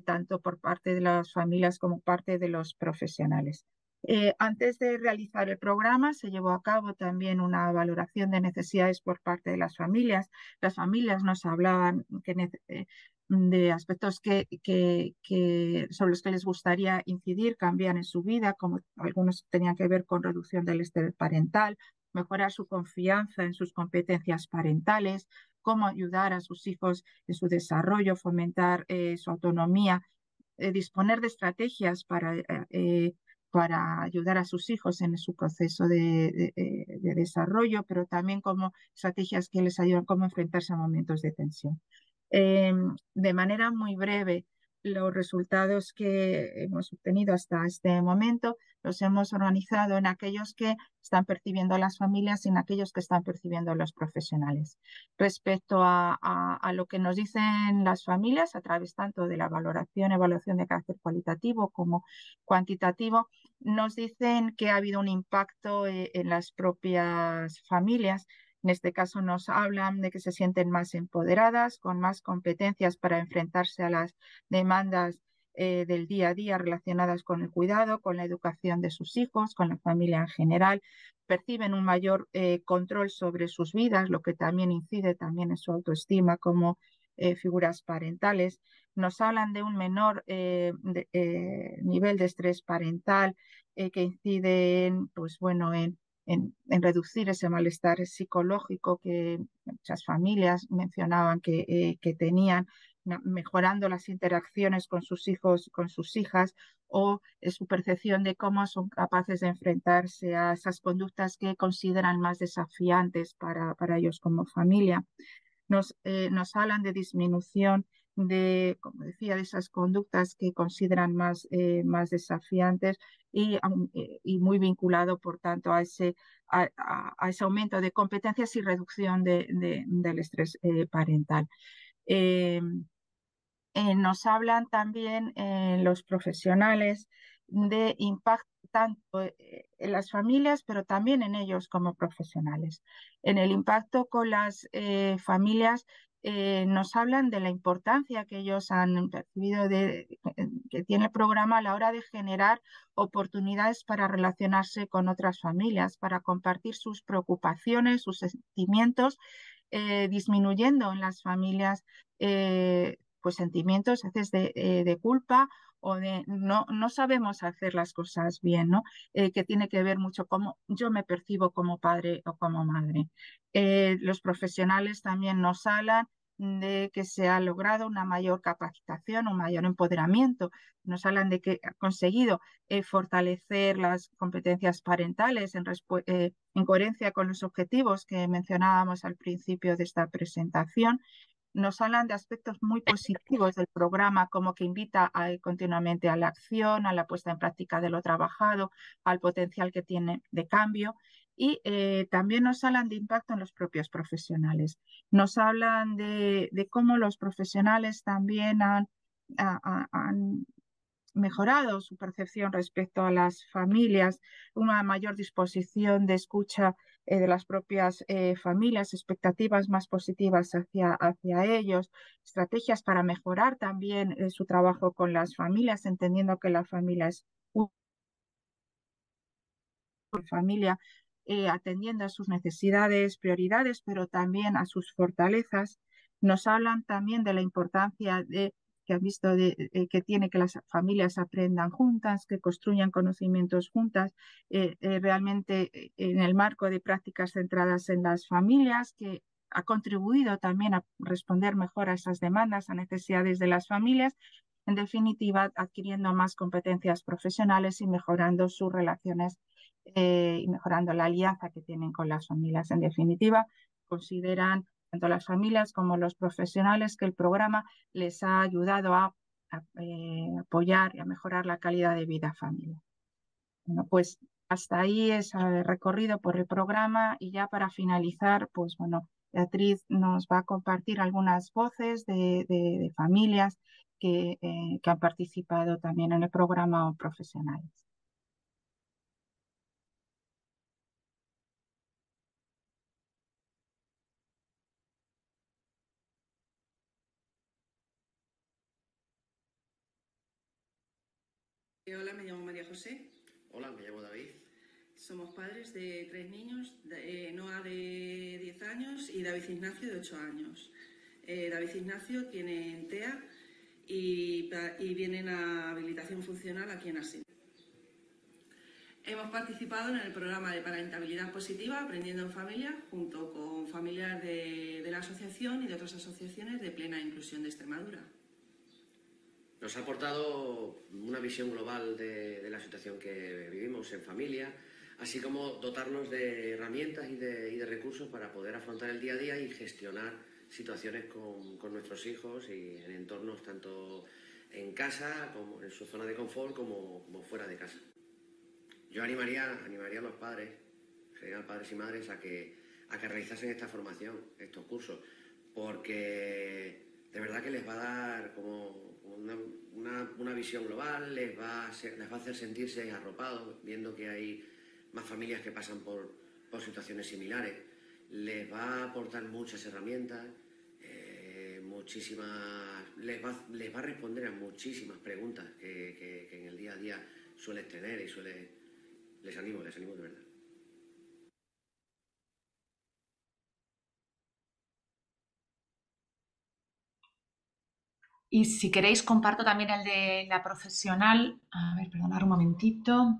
tanto por parte de las familias como parte de los profesionales. Eh, antes de realizar el programa se llevó a cabo también una valoración de necesidades por parte de las familias. Las familias nos hablaban eh, de aspectos sobre los que les gustaría incidir, cambiar en su vida, como algunos tenían que ver con reducción del estrés parental, mejorar su confianza en sus competencias parentales, cómo ayudar a sus hijos en su desarrollo, fomentar eh, su autonomía, disponer de estrategias para para ayudar a sus hijos en su proceso de, eh, desarrollo, pero también como estrategias que les ayudan a enfrentarse a momentos de tensión. Em, de manera muy breve, los resultados que hemos obtenido hasta este momento los hemos organizado en aquellos que están percibiendo las familias y en aquellos que están percibiendo los profesionales. Respecto a, lo que nos dicen las familias a través tanto de la valoración, evaluación de carácter cualitativo como cuantitativo, nos dicen que ha habido un impacto eh, en las propias familias en este caso nos hablan de que se sienten más empoderadas, con más competencias para enfrentarse a las demandas eh, del día a día relacionadas con el cuidado, con la educación de sus hijos, con la familia en general. Perciben un mayor eh, control sobre sus vidas, lo que también incide también en su autoestima como eh, figuras parentales. Nos hablan de un menor nivel de estrés parental que incide pues bueno, en en, reducir ese malestar psicológico que muchas familias mencionaban que, eh, tenían, mejorando las interacciones con sus hijos, con sus hijas, o su percepción de cómo son capaces de enfrentarse a esas conductas que consideran más desafiantes para, ellos como familia. Nos, eh, nos hablan de disminución de, como decía, de esas conductas que consideran más, eh, más desafiantes y, eh, y, muy vinculado, por tanto, a ese, a, ese aumento de competencias y reducción del estrés eh, parental. nos hablan también los profesionales de impacto tanto en las familias, pero también en ellos como profesionales. En el impacto con las familias eh, nos hablan de la importancia que ellos han percibido eh, que tiene el programa a la hora de generar oportunidades para relacionarse con otras familias, para compartir sus preocupaciones, sus sentimientos, eh, disminuyendo en las familias pues sentimientos a de, de culpa o de no, no sabemos hacer las cosas bien, ¿no? Eh, que tiene que ver mucho cómo yo me percibo como padre o como madre. Eh, los profesionales también nos hablan de que se ha logrado una mayor capacitación, un mayor empoderamiento. Nos hablan de que ha conseguido eh, fortalecer las competencias parentales en coherencia con los objetivos que mencionábamos al principio de esta presentación nos hablan de aspectos muy positivos del programa, como que invita continuamente a la acción, a la puesta en práctica de lo trabajado, al potencial que tiene de cambio. Y eh, también nos hablan de impacto en los propios profesionales. Nos hablan de, cómo los profesionales también han mejorado su percepción respecto a las familias, una mayor disposición de escucha eh, de las propias eh, familias, expectativas más positivas hacia, hacia ellos, estrategias para mejorar también eh, su trabajo con las familias, entendiendo que la familia es una familia, atendiendo a sus necesidades, prioridades, pero también a sus fortalezas. Nos hablan también de la importancia de que visto eh, eh, que tiene que las familias aprendan juntas, que construyan conocimientos juntas, eh, realmente en el marco de prácticas centradas en las familias, que ha contribuido también a responder mejor a esas demandas, a necesidades de las familias, en definitiva, adquiriendo más competencias profesionales y mejorando sus relaciones y mejorando la alianza que tienen con las familias. En definitiva, consideran tanto las familias como los profesionales que el programa les ha ayudado a, eh, apoyar y a mejorar la calidad de vida familiar. Bueno, pues hasta ahí es el recorrido por el programa y ya para finalizar, pues bueno, Beatriz nos va a compartir algunas voces de, familias que, eh, que han participado también en el programa o profesionales. Eh, hola, me llamo María José. Hola, me llamo David. Somos padres de tres niños, eh, Noah de 10 años y David Ignacio de 8 años. Eh, David Ignacio tiene TEA y, viene vienen a habilitación funcional aquí en Asín. Hemos participado en el programa de parentabilidad positiva Aprendiendo en Familia junto con familiares de la asociación y de otras asociaciones de plena inclusión de Extremadura. Nos ha aportado una visión global de, la situación que vivimos en familia, así como dotarnos de herramientas y de, recursos para poder afrontar el día a día y gestionar situaciones con, nuestros hijos y en entornos tanto en casa, como en su zona de confort, como, fuera de casa. Yo animaría, animaría a los padres, general padres y madres, a que, a que realizasen esta formación, estos cursos, porque de verdad que les va a dar como una, visión global, les va, a hacer, va hacer sentirse arropados, viendo que hay más familias que pasan por, por situaciones similares. Les va a aportar muchas herramientas, eh, muchísimas, les va, a responder a muchísimas preguntas que, en el día a día sueles tener y suele Les animo, les animo de verdad. Y si queréis, comparto también el de la profesional. A ver, perdonad un momentito.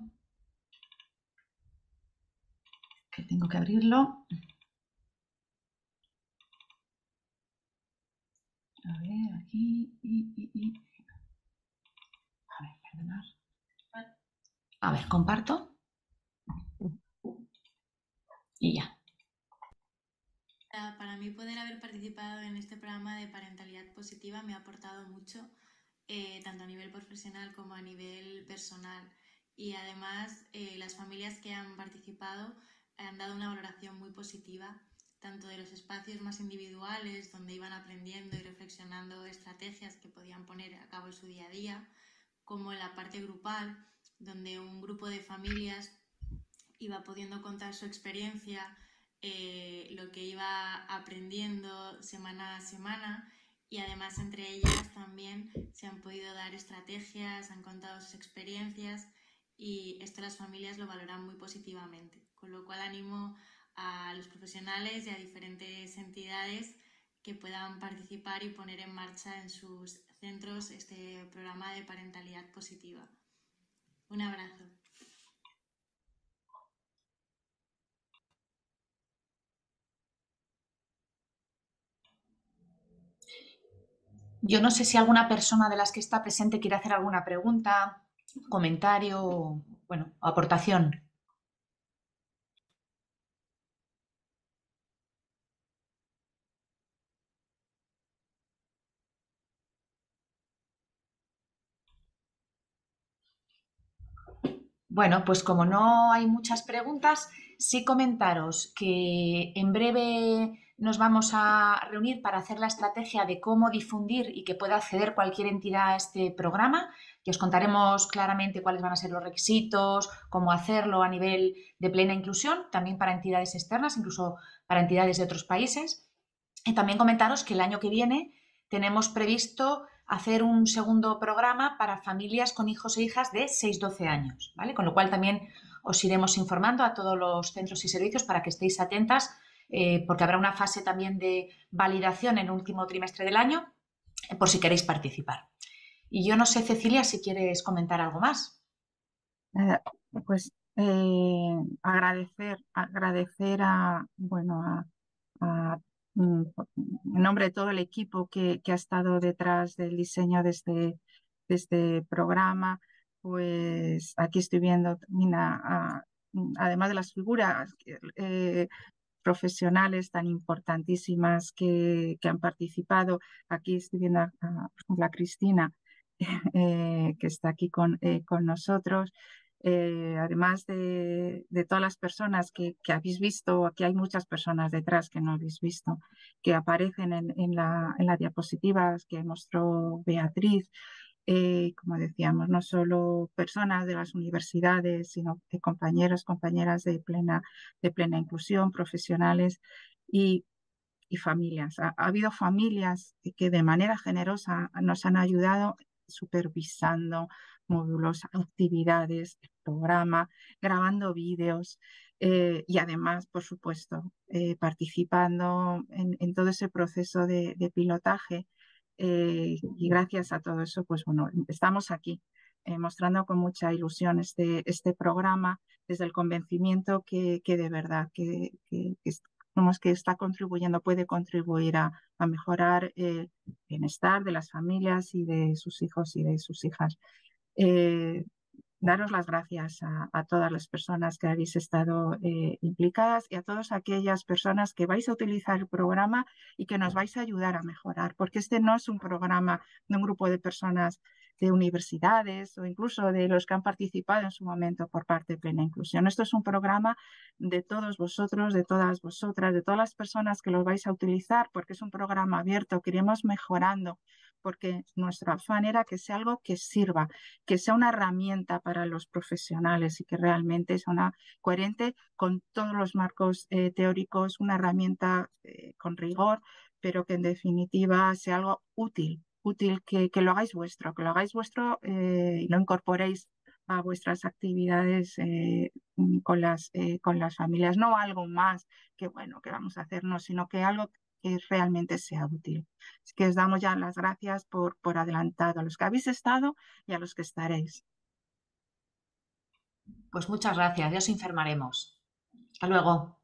Que tengo que abrirlo. A ver, aquí. A ver, perdonad. A ver, comparto. Y ya. Ah, para mí poder haber participado en este programa de parentalidad positiva me ha aportado mucho, eh, tanto a nivel profesional como a nivel personal. Y además eh, las familias que han participado han dado una valoración muy positiva, tanto de los espacios más individuales, donde iban aprendiendo y reflexionando estrategias que podían poner a cabo en su día a día, como en la parte grupal, donde un grupo de familias iba pudiendo contar su experiencia eh, lo que iba aprendiendo semana a semana y además entre ellas también se han podido dar estrategias, han contado sus experiencias y esto las familias lo valoran muy positivamente. Con lo cual animo a los profesionales y a diferentes entidades que puedan participar y poner en marcha en sus centros este programa de parentalidad positiva. Un abrazo. Yo no sé si alguna persona de las que está presente quiere hacer alguna pregunta, comentario, bueno, aportación. Bueno, pues como no hay muchas preguntas, sí comentaros que en breve nos vamos a reunir para hacer la estrategia de cómo difundir y que pueda acceder cualquier entidad a este programa y os contaremos claramente cuáles van a ser los requisitos, cómo hacerlo a nivel de plena inclusión, también para entidades externas, incluso para entidades de otros países. Y también comentaros que el año que viene tenemos previsto hacer un segundo programa para familias con hijos e hijas de 6-12 años, ¿vale? Con lo cual también os iremos informando a todos los centros y servicios para que estéis atentas eh, porque habrá una fase también de validación en último trimestre del año, eh, por si queréis participar. Y yo no sé, Cecilia, si quieres comentar algo más. pues eh, agradecer, agradecer a, bueno, a, mm, en nombre de todo el equipo que, ha estado detrás del diseño de este, este programa, pues aquí estoy viendo, mm, además de las figuras, profesionales tan importantísimas que, han participado. Aquí estoy viendo a, Cristina, eh, que está aquí con, eh, nosotros. Eh, además de, todas las personas que, habéis visto, aquí hay muchas personas detrás que no habéis visto, que aparecen en, en, la, en la diapositiva que mostró Beatriz, eh, como decíamos, no solo personas de las universidades, sino de compañeros, compañeras de plena, inclusión, profesionales y, familias. Ha, habido familias que de manera generosa nos han ayudado supervisando módulos, actividades, programa, grabando vídeos eh, y además, por supuesto, eh, participando en, todo ese proceso de pilotaje eh, y gracias a todo eso, pues bueno, estamos aquí eh, mostrando con mucha ilusión este, este programa desde el convencimiento que, que de verdad que, que, está contribuyendo, puede contribuir a, mejorar el bienestar de las familias y de sus hijos y de sus hijas. Eh, daros las gracias a, todas las personas que habéis estado eh, implicadas y a todas aquellas personas que vais a utilizar el programa y que nos vais a ayudar a mejorar, porque este no es un programa de un grupo de personas de universidades o incluso de los que han participado en su momento por parte de Plena Inclusión. Esto es un programa de todos vosotros, de todas vosotras, de todas las personas que lo vais a utilizar, porque es un programa abierto, queremos mejorando porque nuestro afán era que sea algo que sirva, que sea una herramienta para los profesionales y que realmente sea una coherente con todos los marcos eh, teóricos, una herramienta eh, con rigor, pero que en definitiva sea algo útil, útil que, lo hagáis vuestro, que lo hagáis vuestro eh, y lo incorporéis a vuestras actividades con, las, con las familias, no algo más que bueno, que vamos a hacernos, sino que algo que realmente sea útil. Así que os damos ya las gracias por, por adelantado a los que habéis estado y a los que estaréis. Pues muchas gracias, Dios os informaremos. Hasta luego.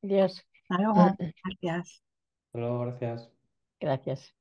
Dios. Hasta luego. Gracias. Hasta luego, gracias. Gracias.